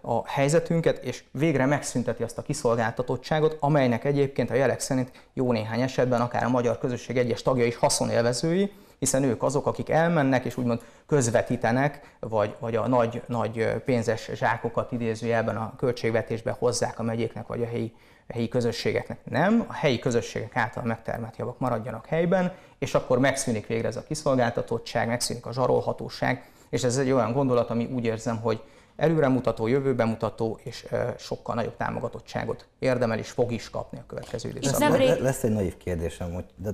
a helyzetünket, és végre megszünteti azt a kiszolgáltatottságot, amelynek egyébként a jelek szerint jó néhány esetben akár a magyar közösség egyes tagja is haszonélvezői, hiszen ők azok, akik elmennek és úgymond közvetítenek, vagy, vagy a nagy, nagy pénzes zsákokat idézőjelben a költségvetésbe hozzák a megyéknek vagy a helyi a helyi közösségeknek. Nem, a helyi közösségek által megtermelt javak maradjanak helyben, és akkor megszűnik végre ez a kiszolgáltatottság, megszűnik a zsarolhatóság, és ez egy olyan gondolat, ami úgy érzem, hogy előremutató, jövőbemutató és sokkal nagyobb támogatottságot érdemel és fog is kapni a következő időszakban. Nemrég... Lesz egy naív kérdésem, hogy, de,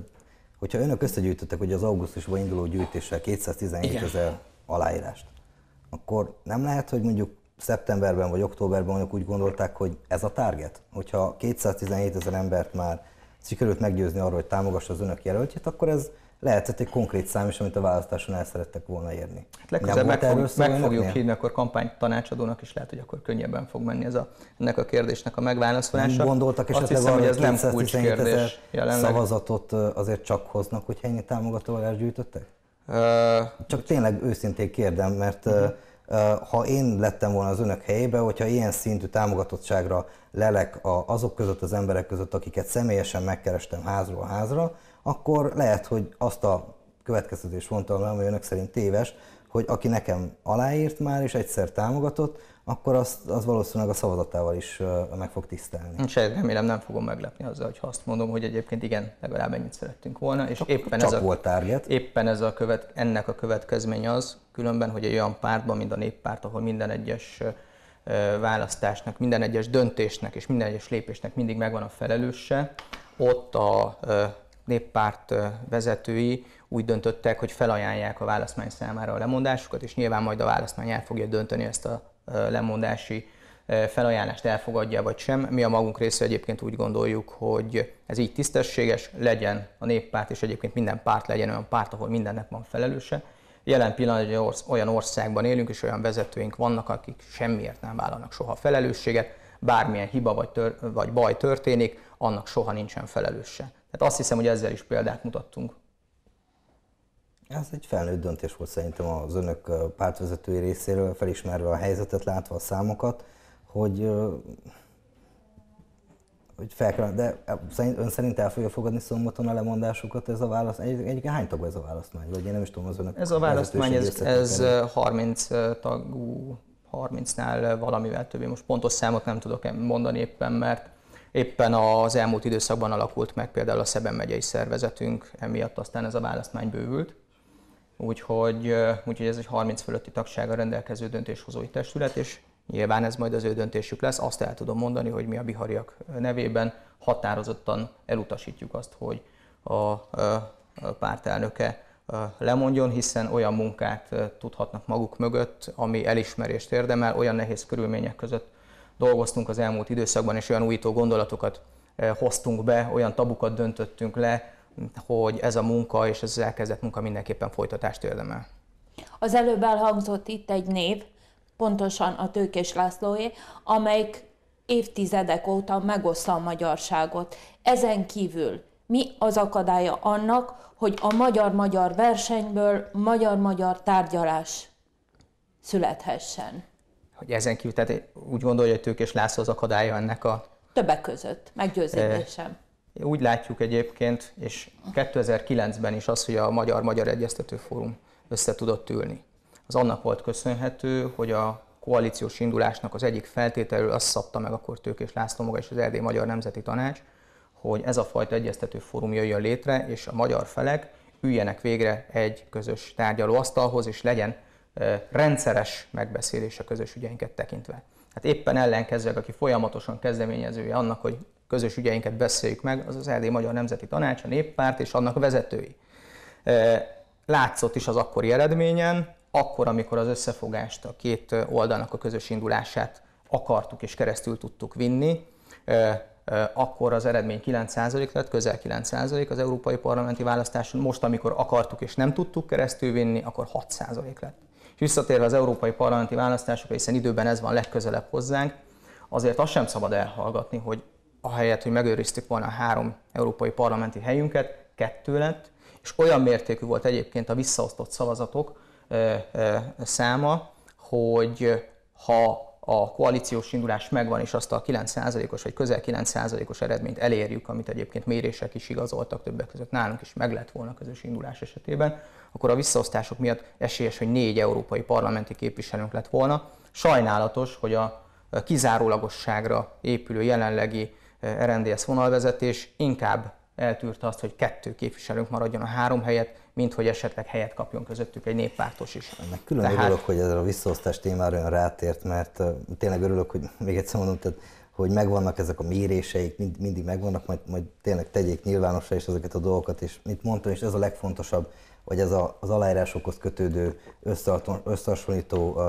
hogyha önök összegyűjtöttek hogy az augusztusban induló gyűjtéssel 217 ezer aláírást, akkor nem lehet, hogy mondjuk szeptemberben vagy októberben mondjuk úgy gondolták, hogy ez a target. Hogyha 217 ezer embert már sikerült meggyőzni arról, hogy támogassa az önök jelöltjét, akkor ez lehetett egy konkrét szám is, amit a választáson el szerettek volna érni. Hát legközelebb meg, fog, meg fogjuk hívni, akkor kampánytanácsadónak is lehet, hogy akkor könnyebben fog menni ez a, ennek a kérdésnek a megválaszolása. Gondoltak Azt esetleg hiszem, hogy ez nem kérdés, jelenleg. szavazatot azért csak hoznak, hogy ennyi támogatóval elgyűjtöttek? Uh, Csak tényleg őszintén kérdem, mert uh-huh ha én lettem volna az önök helyébe, hogyha ilyen szintű támogatottságra lelek azok között, az emberek között, akiket személyesen megkerestem házról házra, akkor lehet, hogy azt a következtetést mondtam, ami önök szerint téves, hogy aki nekem aláírt már és egyszer támogatott, akkor az, az valószínűleg a szavazatával is meg fog tisztelni. Sőt, remélem nem fogom meglepni azzal, hogy azt mondom, hogy egyébként igen, legalább ennyit szerettünk volna, és csak, éppen, csak ez a, volt tárgyat. éppen ez a követ, ennek a következménye az, különben, hogy egy olyan pártban, mint a néppárt, ahol minden egyes választásnak, minden egyes döntésnek és minden egyes lépésnek mindig megvan a felelőse, ott a néppárt vezetői úgy döntöttek, hogy felajánlják a választmány számára a lemondásukat, és nyilván majd a választmány el fogja dönteni ezt a lemondási felajánlást elfogadja vagy sem. Mi a magunk része egyébként úgy gondoljuk, hogy ez így tisztességes, legyen a néppárt, és egyébként minden párt legyen olyan párt, ahol mindennek van felelőse. Jelen pillanatban olyan országban élünk, és olyan vezetőink vannak, akik semmiért nem vállalnak soha felelősséget, bármilyen hiba vagy, tör, vagy baj történik, annak soha nincsen felelőse. Tehát azt hiszem, hogy ezzel is példát mutattunk ez egy felnőtt döntés volt szerintem az önök pártvezetői részéről, felismerve a helyzetet, látva a számokat, hogy, hogy fel kell, de szerint, ön szerint el fogja fogadni szombaton a lemondásukat ez a válasz Egy, egy hány tagú ez a választmány? Vagy én nem is tudom az önök Ez a választmány, ez, ez 30 tagú, 30-nál valamivel többé. Most pontos számot nem tudok mondani éppen, mert éppen az elmúlt időszakban alakult meg például a Szeben megyei szervezetünk, emiatt aztán ez a választmány bővült úgyhogy, úgyhogy ez egy 30 fölötti tagsága rendelkező döntéshozói testület, és nyilván ez majd az ő döntésük lesz. Azt el tudom mondani, hogy mi a bihariak nevében határozottan elutasítjuk azt, hogy a, a pártelnöke lemondjon, hiszen olyan munkát tudhatnak maguk mögött, ami elismerést érdemel, olyan nehéz körülmények között dolgoztunk az elmúlt időszakban, és olyan újító gondolatokat hoztunk be, olyan tabukat döntöttünk le, hogy ez a munka és ez az elkezdett munka mindenképpen folytatást érdemel. Az előbb elhangzott itt egy név, pontosan a Tőkés Lászlóé, amelyik évtizedek óta megoszta a magyarságot. Ezen kívül mi az akadálya annak, hogy a magyar-magyar versenyből magyar-magyar tárgyalás születhessen? Hogy ezen kívül, tehát úgy gondolja, hogy Tőkés László az akadálya ennek a... Többek között, meggyőződésem. E úgy látjuk egyébként, és 2009-ben is az, hogy a Magyar-Magyar Egyeztető Fórum össze tudott ülni. Az annak volt köszönhető, hogy a koalíciós indulásnak az egyik feltételül azt szabta meg akkor és László maga és az Erdély Magyar Nemzeti Tanács, hogy ez a fajta egyeztető fórum jöjjön létre, és a magyar felek üljenek végre egy közös tárgyalóasztalhoz, és legyen rendszeres megbeszélés a közös ügyeinket tekintve. Hát éppen ellenkezőleg, aki folyamatosan kezdeményezője annak, hogy közös ügyeinket beszéljük meg, az az Erdély Magyar Nemzeti Tanács, a Néppárt és annak vezetői. E, látszott is az akkori eredményen, akkor, amikor az összefogást, a két oldalnak a közös indulását akartuk és keresztül tudtuk vinni, e, e, akkor az eredmény 9% lett, közel 9% az európai parlamenti választáson. Most, amikor akartuk és nem tudtuk keresztül vinni, akkor 6% lett. És visszatérve az európai parlamenti választásokra, hiszen időben ez van legközelebb hozzánk, azért azt sem szabad elhallgatni, hogy ahelyett, hogy megőriztük volna a három európai parlamenti helyünket, kettő lett, és olyan mértékű volt egyébként a visszaosztott szavazatok ö, ö, száma, hogy ha a koalíciós indulás megvan, és azt a 9%-os vagy közel 9%-os eredményt elérjük, amit egyébként mérések is igazoltak többek között nálunk is meg lett volna közös indulás esetében, akkor a visszaosztások miatt esélyes, hogy négy európai parlamenti képviselőnk lett volna. Sajnálatos, hogy a kizárólagosságra épülő jelenlegi RNDS vonalvezetés inkább eltűrt azt, hogy kettő képviselőnk maradjon a három helyet, mint hogy esetleg helyet kapjon közöttük egy néppártos is. Meg külön tehát... örülök, hogy ezzel a visszaosztás témára olyan rátért, mert tényleg örülök, hogy <laughs> még egyszer mondom, tehát hogy megvannak ezek a méréseik, mind, mindig megvannak, majd, majd tényleg tegyék nyilvánosra is ezeket a dolgokat, és mint mondtam, és ez a legfontosabb, hogy ez a, az aláírásokhoz kötődő összehasonlító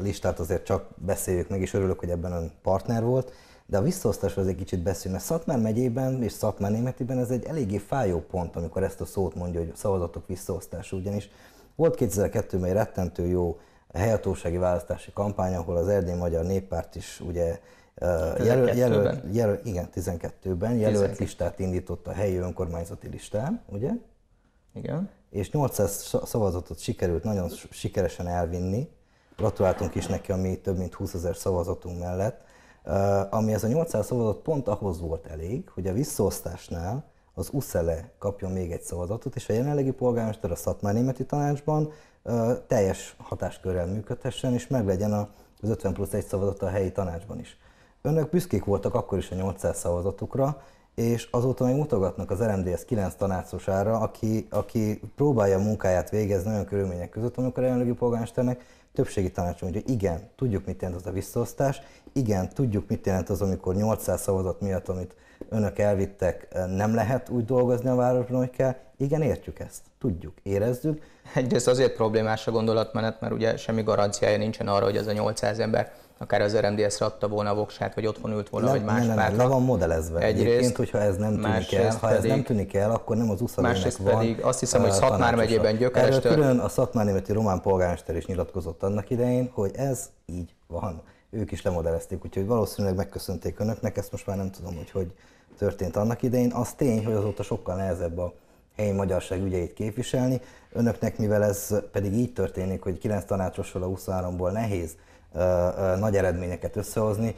listát azért csak beszéljük meg, és örülök, hogy ebben ön partner volt, de a visszaosztásról egy kicsit beszélünk, mert Szatmár megyében és Szatmár németiben ez egy eléggé fájó pont, amikor ezt a szót mondja, hogy szavazatok visszaosztása, ugyanis volt 2002-ben egy rettentő jó helyhatósági választási kampány, ahol az Erdély Magyar Néppárt is ugye jelöl jelölt, jelölt, igen, 12-ben jelölt listát indított a helyi önkormányzati listán, ugye? Igen. És 800 szavazatot sikerült nagyon sikeresen elvinni. Gratuláltunk is neki ami több mint 20 ezer szavazatunk mellett ami ez a 800 szavazat pont ahhoz volt elég, hogy a visszaosztásnál az USZELE kapjon még egy szavazatot, és a jelenlegi polgármester a Szatmár Németi Tanácsban teljes hatáskörrel működhessen, és meglegyen az 50 plusz egy szavazata a helyi tanácsban is. Önök büszkék voltak akkor is a 800 szavazatukra, és azóta még mutogatnak az RMDS 9 tanácsosára, aki, aki próbálja a munkáját végezni olyan körülmények között, amikor a jelenlegi polgármesternek többségi tanácson, hogy igen, tudjuk, mit jelent az a visszaosztás, igen, tudjuk, mit jelent az, amikor 800 szavazat miatt, amit önök elvittek, nem lehet úgy dolgozni a városban, hogy kell. Igen, értjük ezt, tudjuk, érezzük. Egyrészt azért problémás a gondolatmenet, mert ugye semmi garanciája nincsen arra, hogy az a 800 ember akár az rmds adta volna a voksát, vagy otthon ült volna, vagy más nem, nem, le van modellezve. Egyrészt, egyébként, hogyha ez nem tűnik el, ha ez nem tűnik el, akkor nem az usa Másrészt van, pedig azt hiszem, hogy Szatmár megyében gyökerestől... Erről külön a Szatmár németi román polgármester is nyilatkozott annak idején, hogy ez így van. Ők is lemodellezték, úgyhogy valószínűleg megköszönték önöknek, ezt most már nem tudom, hogy hogy történt annak idején. Az tény, hogy azóta sokkal nehezebb a helyi magyarság ügyeit képviselni. Önöknek, mivel ez pedig így történik, hogy kilenc tanácsosról a 23-ból nehéz nagy eredményeket összehozni,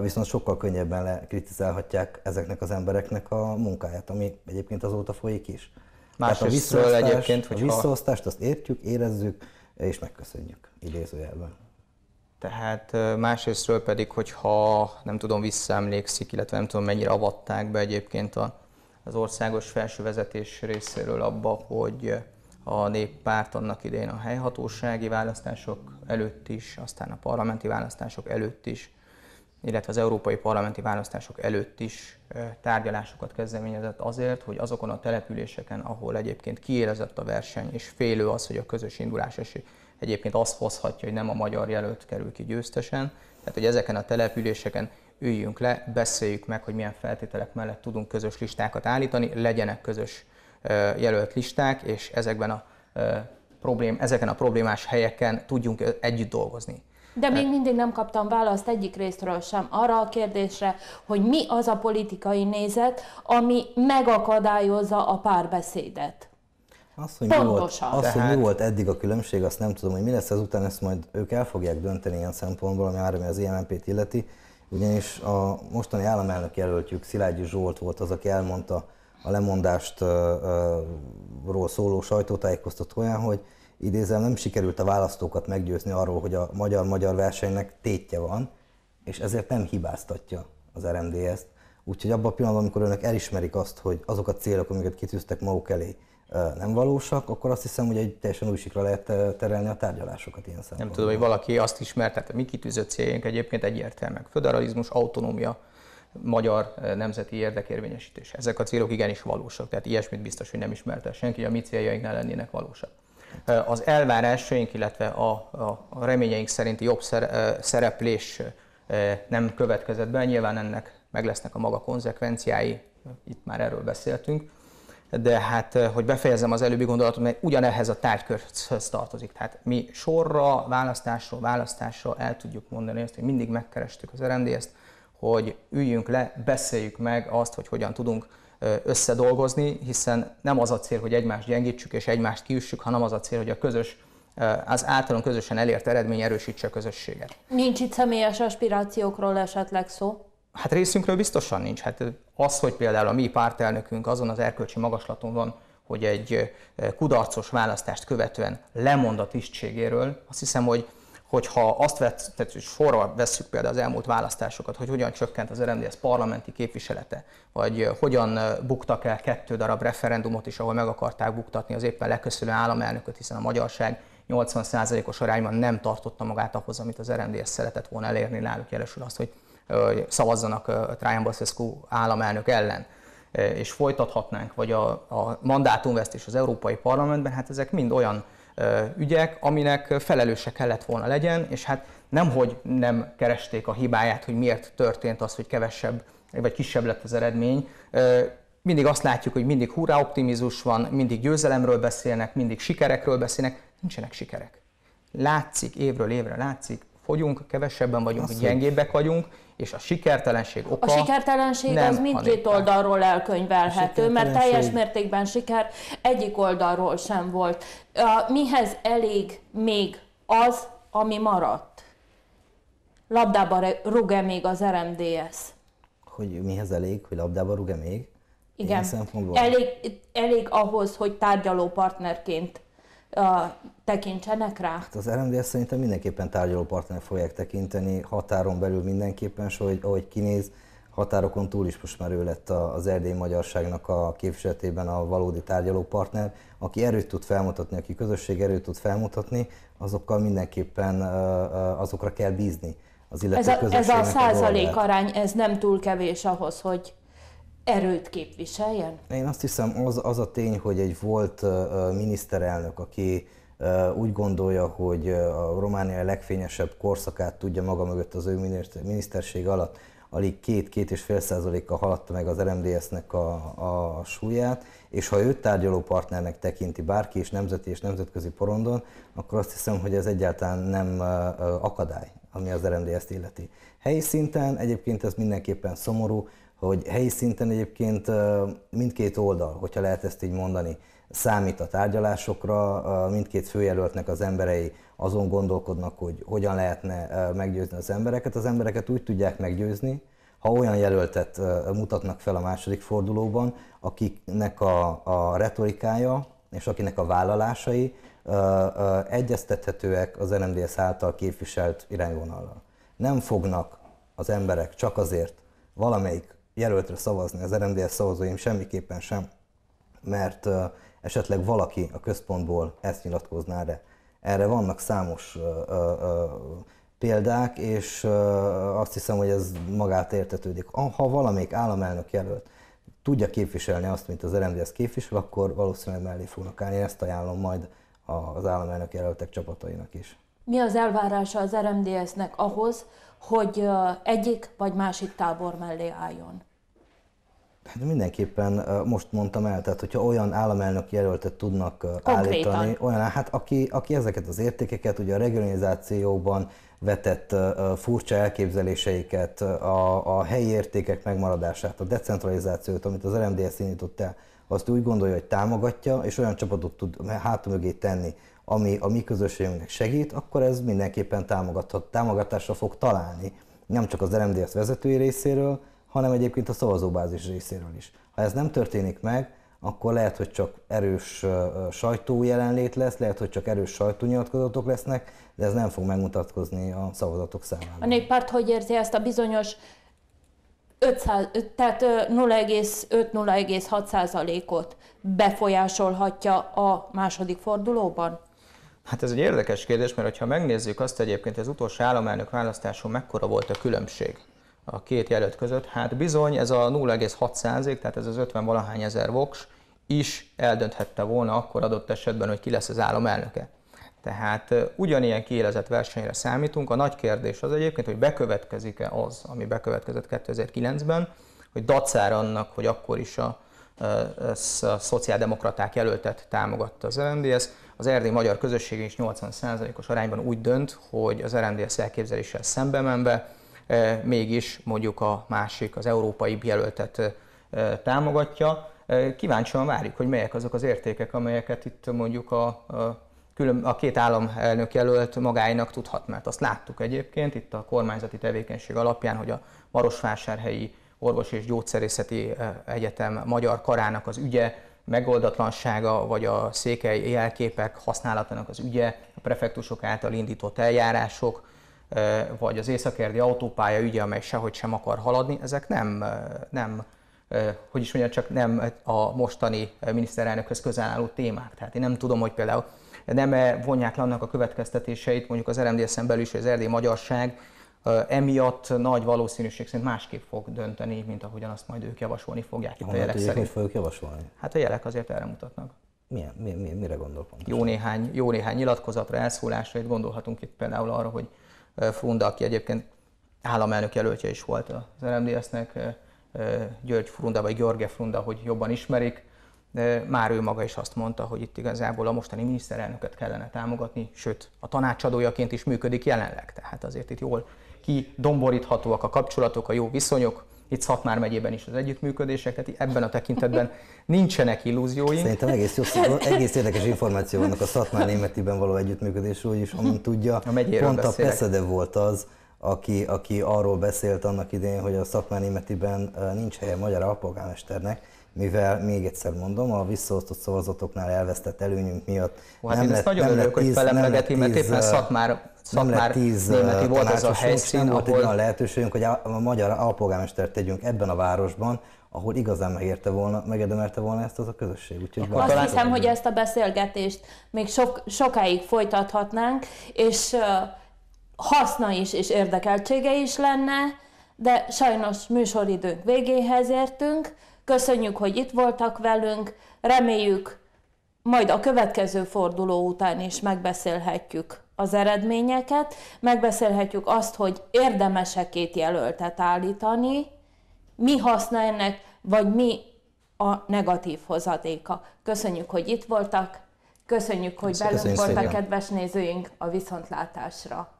viszont sokkal könnyebben lekritizálhatják ezeknek az embereknek a munkáját, ami egyébként azóta folyik is. Más a visszaosztást, egyébként, hogy a visszaosztást azt értjük, érezzük és megköszönjük idézőjelben. Tehát másrésztről pedig, hogyha nem tudom, visszaemlékszik, illetve nem tudom, mennyire avatták be egyébként a, az országos felső vezetés részéről abba, hogy a néppárt annak idején a helyhatósági választások előtt is, aztán a parlamenti választások előtt is, illetve az európai parlamenti választások előtt is tárgyalásokat kezdeményezett azért, hogy azokon a településeken, ahol egyébként kiélezett a verseny, és félő az, hogy a közös indulás esély egyébként azt hozhatja, hogy nem a magyar jelölt kerül ki győztesen, tehát hogy ezeken a településeken üljünk le, beszéljük meg, hogy milyen feltételek mellett tudunk közös listákat állítani, legyenek közös jelölt listák, és ezekben a problém, ezeken a problémás helyeken tudjunk együtt dolgozni. De még mindig nem kaptam választ egyik részről sem arra a kérdésre, hogy mi az a politikai nézet, ami megakadályozza a párbeszédet. Azt, hogy, Pontosan. mi volt, azt, Tehát... hogy mi volt eddig a különbség, azt nem tudom, hogy mi lesz ezután, ezt majd ők el fogják dönteni ilyen szempontból, ami már az IMNP-t illeti, ugyanis a mostani államelnök jelöltjük Szilágyi Zsolt volt az, aki elmondta a lemondást ról szóló sajtótájékoztatóján, olyan, hogy idézem, nem sikerült a választókat meggyőzni arról, hogy a magyar-magyar versenynek tétje van, és ezért nem hibáztatja az RMD ezt. Úgyhogy abban a pillanatban, amikor önök elismerik azt, hogy azok a célok, amiket kitűztek maguk elé, nem valósak, akkor azt hiszem, hogy egy teljesen új sikra lehet terelni a tárgyalásokat ilyen szempontból. Nem tudom, hogy valaki azt ismertette, hát mi kitűzött céljaink egyébként egyértelműen. Föderalizmus, autonómia, magyar eh, nemzeti érdekérvényesítés. Ezek a célok igenis valósak, tehát ilyesmit biztos, hogy nem ismerte senki, a mi céljainknál lennének valósak. Eh, az elvárásaink, illetve a, a, reményeink szerinti jobb eh, szereplés nem következett be, nyilván ennek meg lesznek a maga konzekvenciái, itt már erről beszéltünk, de hát, hogy befejezem az előbbi gondolatot, mert ugyanehhez a tárgykörhöz tartozik. Tehát mi sorra, választásról, választásra el tudjuk mondani azt, hogy mindig megkerestük az rmds hogy üljünk le, beszéljük meg azt, hogy hogyan tudunk összedolgozni, hiszen nem az a cél, hogy egymást gyengítsük és egymást kiüssük, hanem az a cél, hogy a közös az általunk közösen elért eredmény erősítse a közösséget. Nincs itt személyes aspirációkról esetleg szó? Hát részünkről biztosan nincs. Hát az, hogy például a mi pártelnökünk azon az erkölcsi magaslaton van, hogy egy kudarcos választást követően lemond a tisztségéről, azt hiszem, hogy hogyha azt vett, tehát hogy sorra vesszük például az elmúlt választásokat, hogy hogyan csökkent az RMDS parlamenti képviselete, vagy hogyan buktak el kettő darab referendumot is, ahol meg akarták buktatni az éppen leköszönő államelnököt, hiszen a magyarság 80%-os arányban nem tartotta magát ahhoz, amit az RMDS szeretett volna elérni náluk, jelesül azt, hogy szavazzanak Trajan Basescu államelnök ellen és folytathatnánk, vagy a, a mandátumvesztés az Európai Parlamentben, hát ezek mind olyan ügyek, aminek felelőse kellett volna legyen, és hát nemhogy nem keresték a hibáját, hogy miért történt az, hogy kevesebb vagy kisebb lett az eredmény. Mindig azt látjuk, hogy mindig hurrá optimizmus van, mindig győzelemről beszélnek, mindig sikerekről beszélnek, nincsenek sikerek. Látszik, évről évre látszik, fogyunk, kevesebben vagyunk, gyengébbek vagyunk, és a sikertelenség oka... A sikertelenség nem az mindkét oldalról elkönyvelhető, mert teljes mértékben siker egyik oldalról sem volt. Mihez elég még az, ami maradt? Labdába rúg-e még az RMDS? Hogy mihez elég, hogy labdába rúg-e még? Igen, elég, elég ahhoz, hogy tárgyaló partnerként tekintsenek rá? Hát az RMDS szerintem mindenképpen tárgyaló partner fogják tekinteni, határon belül mindenképpen, és ahogy, ahogy kinéz, határokon túl is most már ő lett az erdély magyarságnak a képviseletében a valódi tárgyalópartner, aki erőt tud felmutatni, aki közösség erőt tud felmutatni, azokkal mindenképpen azokra kell bízni. Az ez a, ez a százalék arány, ez nem túl kevés ahhoz, hogy erőt képviseljen? Én azt hiszem, az, az a tény, hogy egy volt uh, miniszterelnök, aki uh, úgy gondolja, hogy a Románia legfényesebb korszakát tudja maga mögött az ő miniszterség alatt, alig két-két és fél százalékkal haladta meg az RMDS-nek a, a súlyát, és ha őt tárgyaló partnernek tekinti bárki is nemzeti és nemzetközi porondon, akkor azt hiszem, hogy ez egyáltalán nem akadály, ami az RMDS-t illeti. Helyi szinten egyébként ez mindenképpen szomorú, hogy helyi szinten egyébként mindkét oldal, hogyha lehet ezt így mondani, számít a tárgyalásokra, mindkét főjelöltnek az emberei azon gondolkodnak, hogy hogyan lehetne meggyőzni az embereket. Az embereket úgy tudják meggyőzni, ha olyan jelöltet mutatnak fel a második fordulóban, akiknek a, a retorikája és akinek a vállalásai egyeztethetőek az NMDS által képviselt irányvonallal. Nem fognak az emberek csak azért valamelyik jelöltre szavazni, az RMDS szavazóim semmiképpen sem, mert esetleg valaki a központból ezt nyilatkozná erre. Erre vannak számos példák, és azt hiszem, hogy ez magát értetődik. Ha valamelyik államelnök jelölt tudja képviselni azt, mint az RMDS képvisel, akkor valószínűleg mellé fognak állni. ezt ajánlom majd az államelnök jelöltek csapatainak is. Mi az elvárása az RMDS-nek ahhoz, hogy egyik vagy másik tábor mellé álljon? Hát mindenképpen most mondtam el, tehát hogyha olyan államelnök jelöltet tudnak Konkrétan. állítani, olyan, hát aki, aki ezeket az értékeket, ugye a regionalizációban vetett furcsa elképzeléseiket, a, a helyi értékek megmaradását, a decentralizációt, amit az RMDS indított el, azt úgy gondolja, hogy támogatja, és olyan csapatot tud hátamögé tenni, ami a mi közösségünknek segít, akkor ez mindenképpen támogatott támogatásra fog találni, nem csak az RMDS vezetői részéről, hanem egyébként a szavazóbázis részéről is. Ha ez nem történik meg, akkor lehet, hogy csak erős sajtó jelenlét lesz, lehet, hogy csak erős sajtónyilatkozatok lesznek, de ez nem fog megmutatkozni a szavazatok számában. A néppárt hogy érzi ezt a bizonyos 500, tehát 0,5-0,6 százalékot befolyásolhatja a második fordulóban? Hát ez egy érdekes kérdés, mert ha megnézzük azt egyébként, az utolsó államelnök választáson mekkora volt a különbség a két jelölt között, hát bizony ez a 0,6 tehát ez az 50 valahány ezer voks is eldönthette volna akkor adott esetben, hogy ki lesz az államelnöke. Tehát ugyanilyen kiélezett versenyre számítunk. A nagy kérdés az egyébként, hogy bekövetkezik-e az, ami bekövetkezett 2009-ben, hogy dacár annak, hogy akkor is a, a, a, a szociáldemokraták jelöltet támogatta az LMDS, az erdély magyar közösség is 80%-os arányban úgy dönt, hogy az RMDS elképzeléssel szembe menve e, mégis mondjuk a másik, az európai jelöltet e, támogatja. E, kíváncsian várjuk, hogy melyek azok az értékek, amelyeket itt mondjuk a, a külön, a két államelnök jelölt magáinak tudhat, mert azt láttuk egyébként itt a kormányzati tevékenység alapján, hogy a Marosvásárhelyi Orvos és Gyógyszerészeti Egyetem magyar karának az ügye megoldatlansága, vagy a székely jelképek használatának az ügye, a prefektusok által indított eljárások, vagy az északerdi autópálya ügye, amely sehogy sem akar haladni, ezek nem, nem hogy is mondjam, csak nem a mostani miniszterelnökhöz közel álló témák. Tehát én nem tudom, hogy például nem -e vonják le annak a következtetéseit, mondjuk az RMDSZ-en belül is, hogy az erdély magyarság emiatt nagy valószínűség szerint másképp fog dönteni, mint ahogyan azt majd ők javasolni fogják itt a jelek tudják, szerint. fogjuk javasolni? Hát a jelek azért erre mutatnak. Milyen, mi, mi, mire gondol pontosan? Jó néhány, jó néhány nyilatkozatra, elszólásra, itt gondolhatunk itt például arra, hogy Frunda, aki egyébként államelnök jelöltje is volt az RMDS-nek, György Frunda vagy Györge Frunda, hogy jobban ismerik, már ő maga is azt mondta, hogy itt igazából a mostani miniszterelnököt kellene támogatni, sőt, a tanácsadójaként is működik jelenleg, tehát azért itt jól ki a kapcsolatok, a jó viszonyok, itt Szatmár megyében is az együttműködések, tehát ebben a tekintetben nincsenek illúzióink. Szerintem egész, jó, egész érdekes információ vannak a Szatmár németiben való együttműködésről, és amint tudja, a pont beszélek. a Peszede volt az, aki, aki arról beszélt annak idején, hogy a Szatmár németiben nincs helye magyar alpolgármesternek, mivel még egyszer mondom, a visszaosztott szavazatoknál elvesztett előnyünk miatt Ó, hát nem én lett, nagyon nem örülök, hogy felemlegeti, mert éppen szakmár, szakmár tíz németi volt az a helyszín, nem ahol... volt egy olyan lehetőségünk, hogy a, magyar alpolgármestert tegyünk ebben a városban, ahol igazán megérte volna, megedemelte volna ezt az a közösség. Úgyhogy Akkor azt hiszem, hogy ezt a beszélgetést még sok, sokáig folytathatnánk, és uh, haszna is és érdekeltsége is lenne, de sajnos műsoridőnk végéhez értünk. Köszönjük, hogy itt voltak velünk, reméljük, majd a következő forduló után is megbeszélhetjük az eredményeket, megbeszélhetjük azt, hogy érdemese két jelöltet állítani, mi haszna ennek, vagy mi a negatív hozadéka. Köszönjük, hogy itt voltak, köszönjük, hogy Köszönjük velünk voltak, kedves nézőink, a viszontlátásra!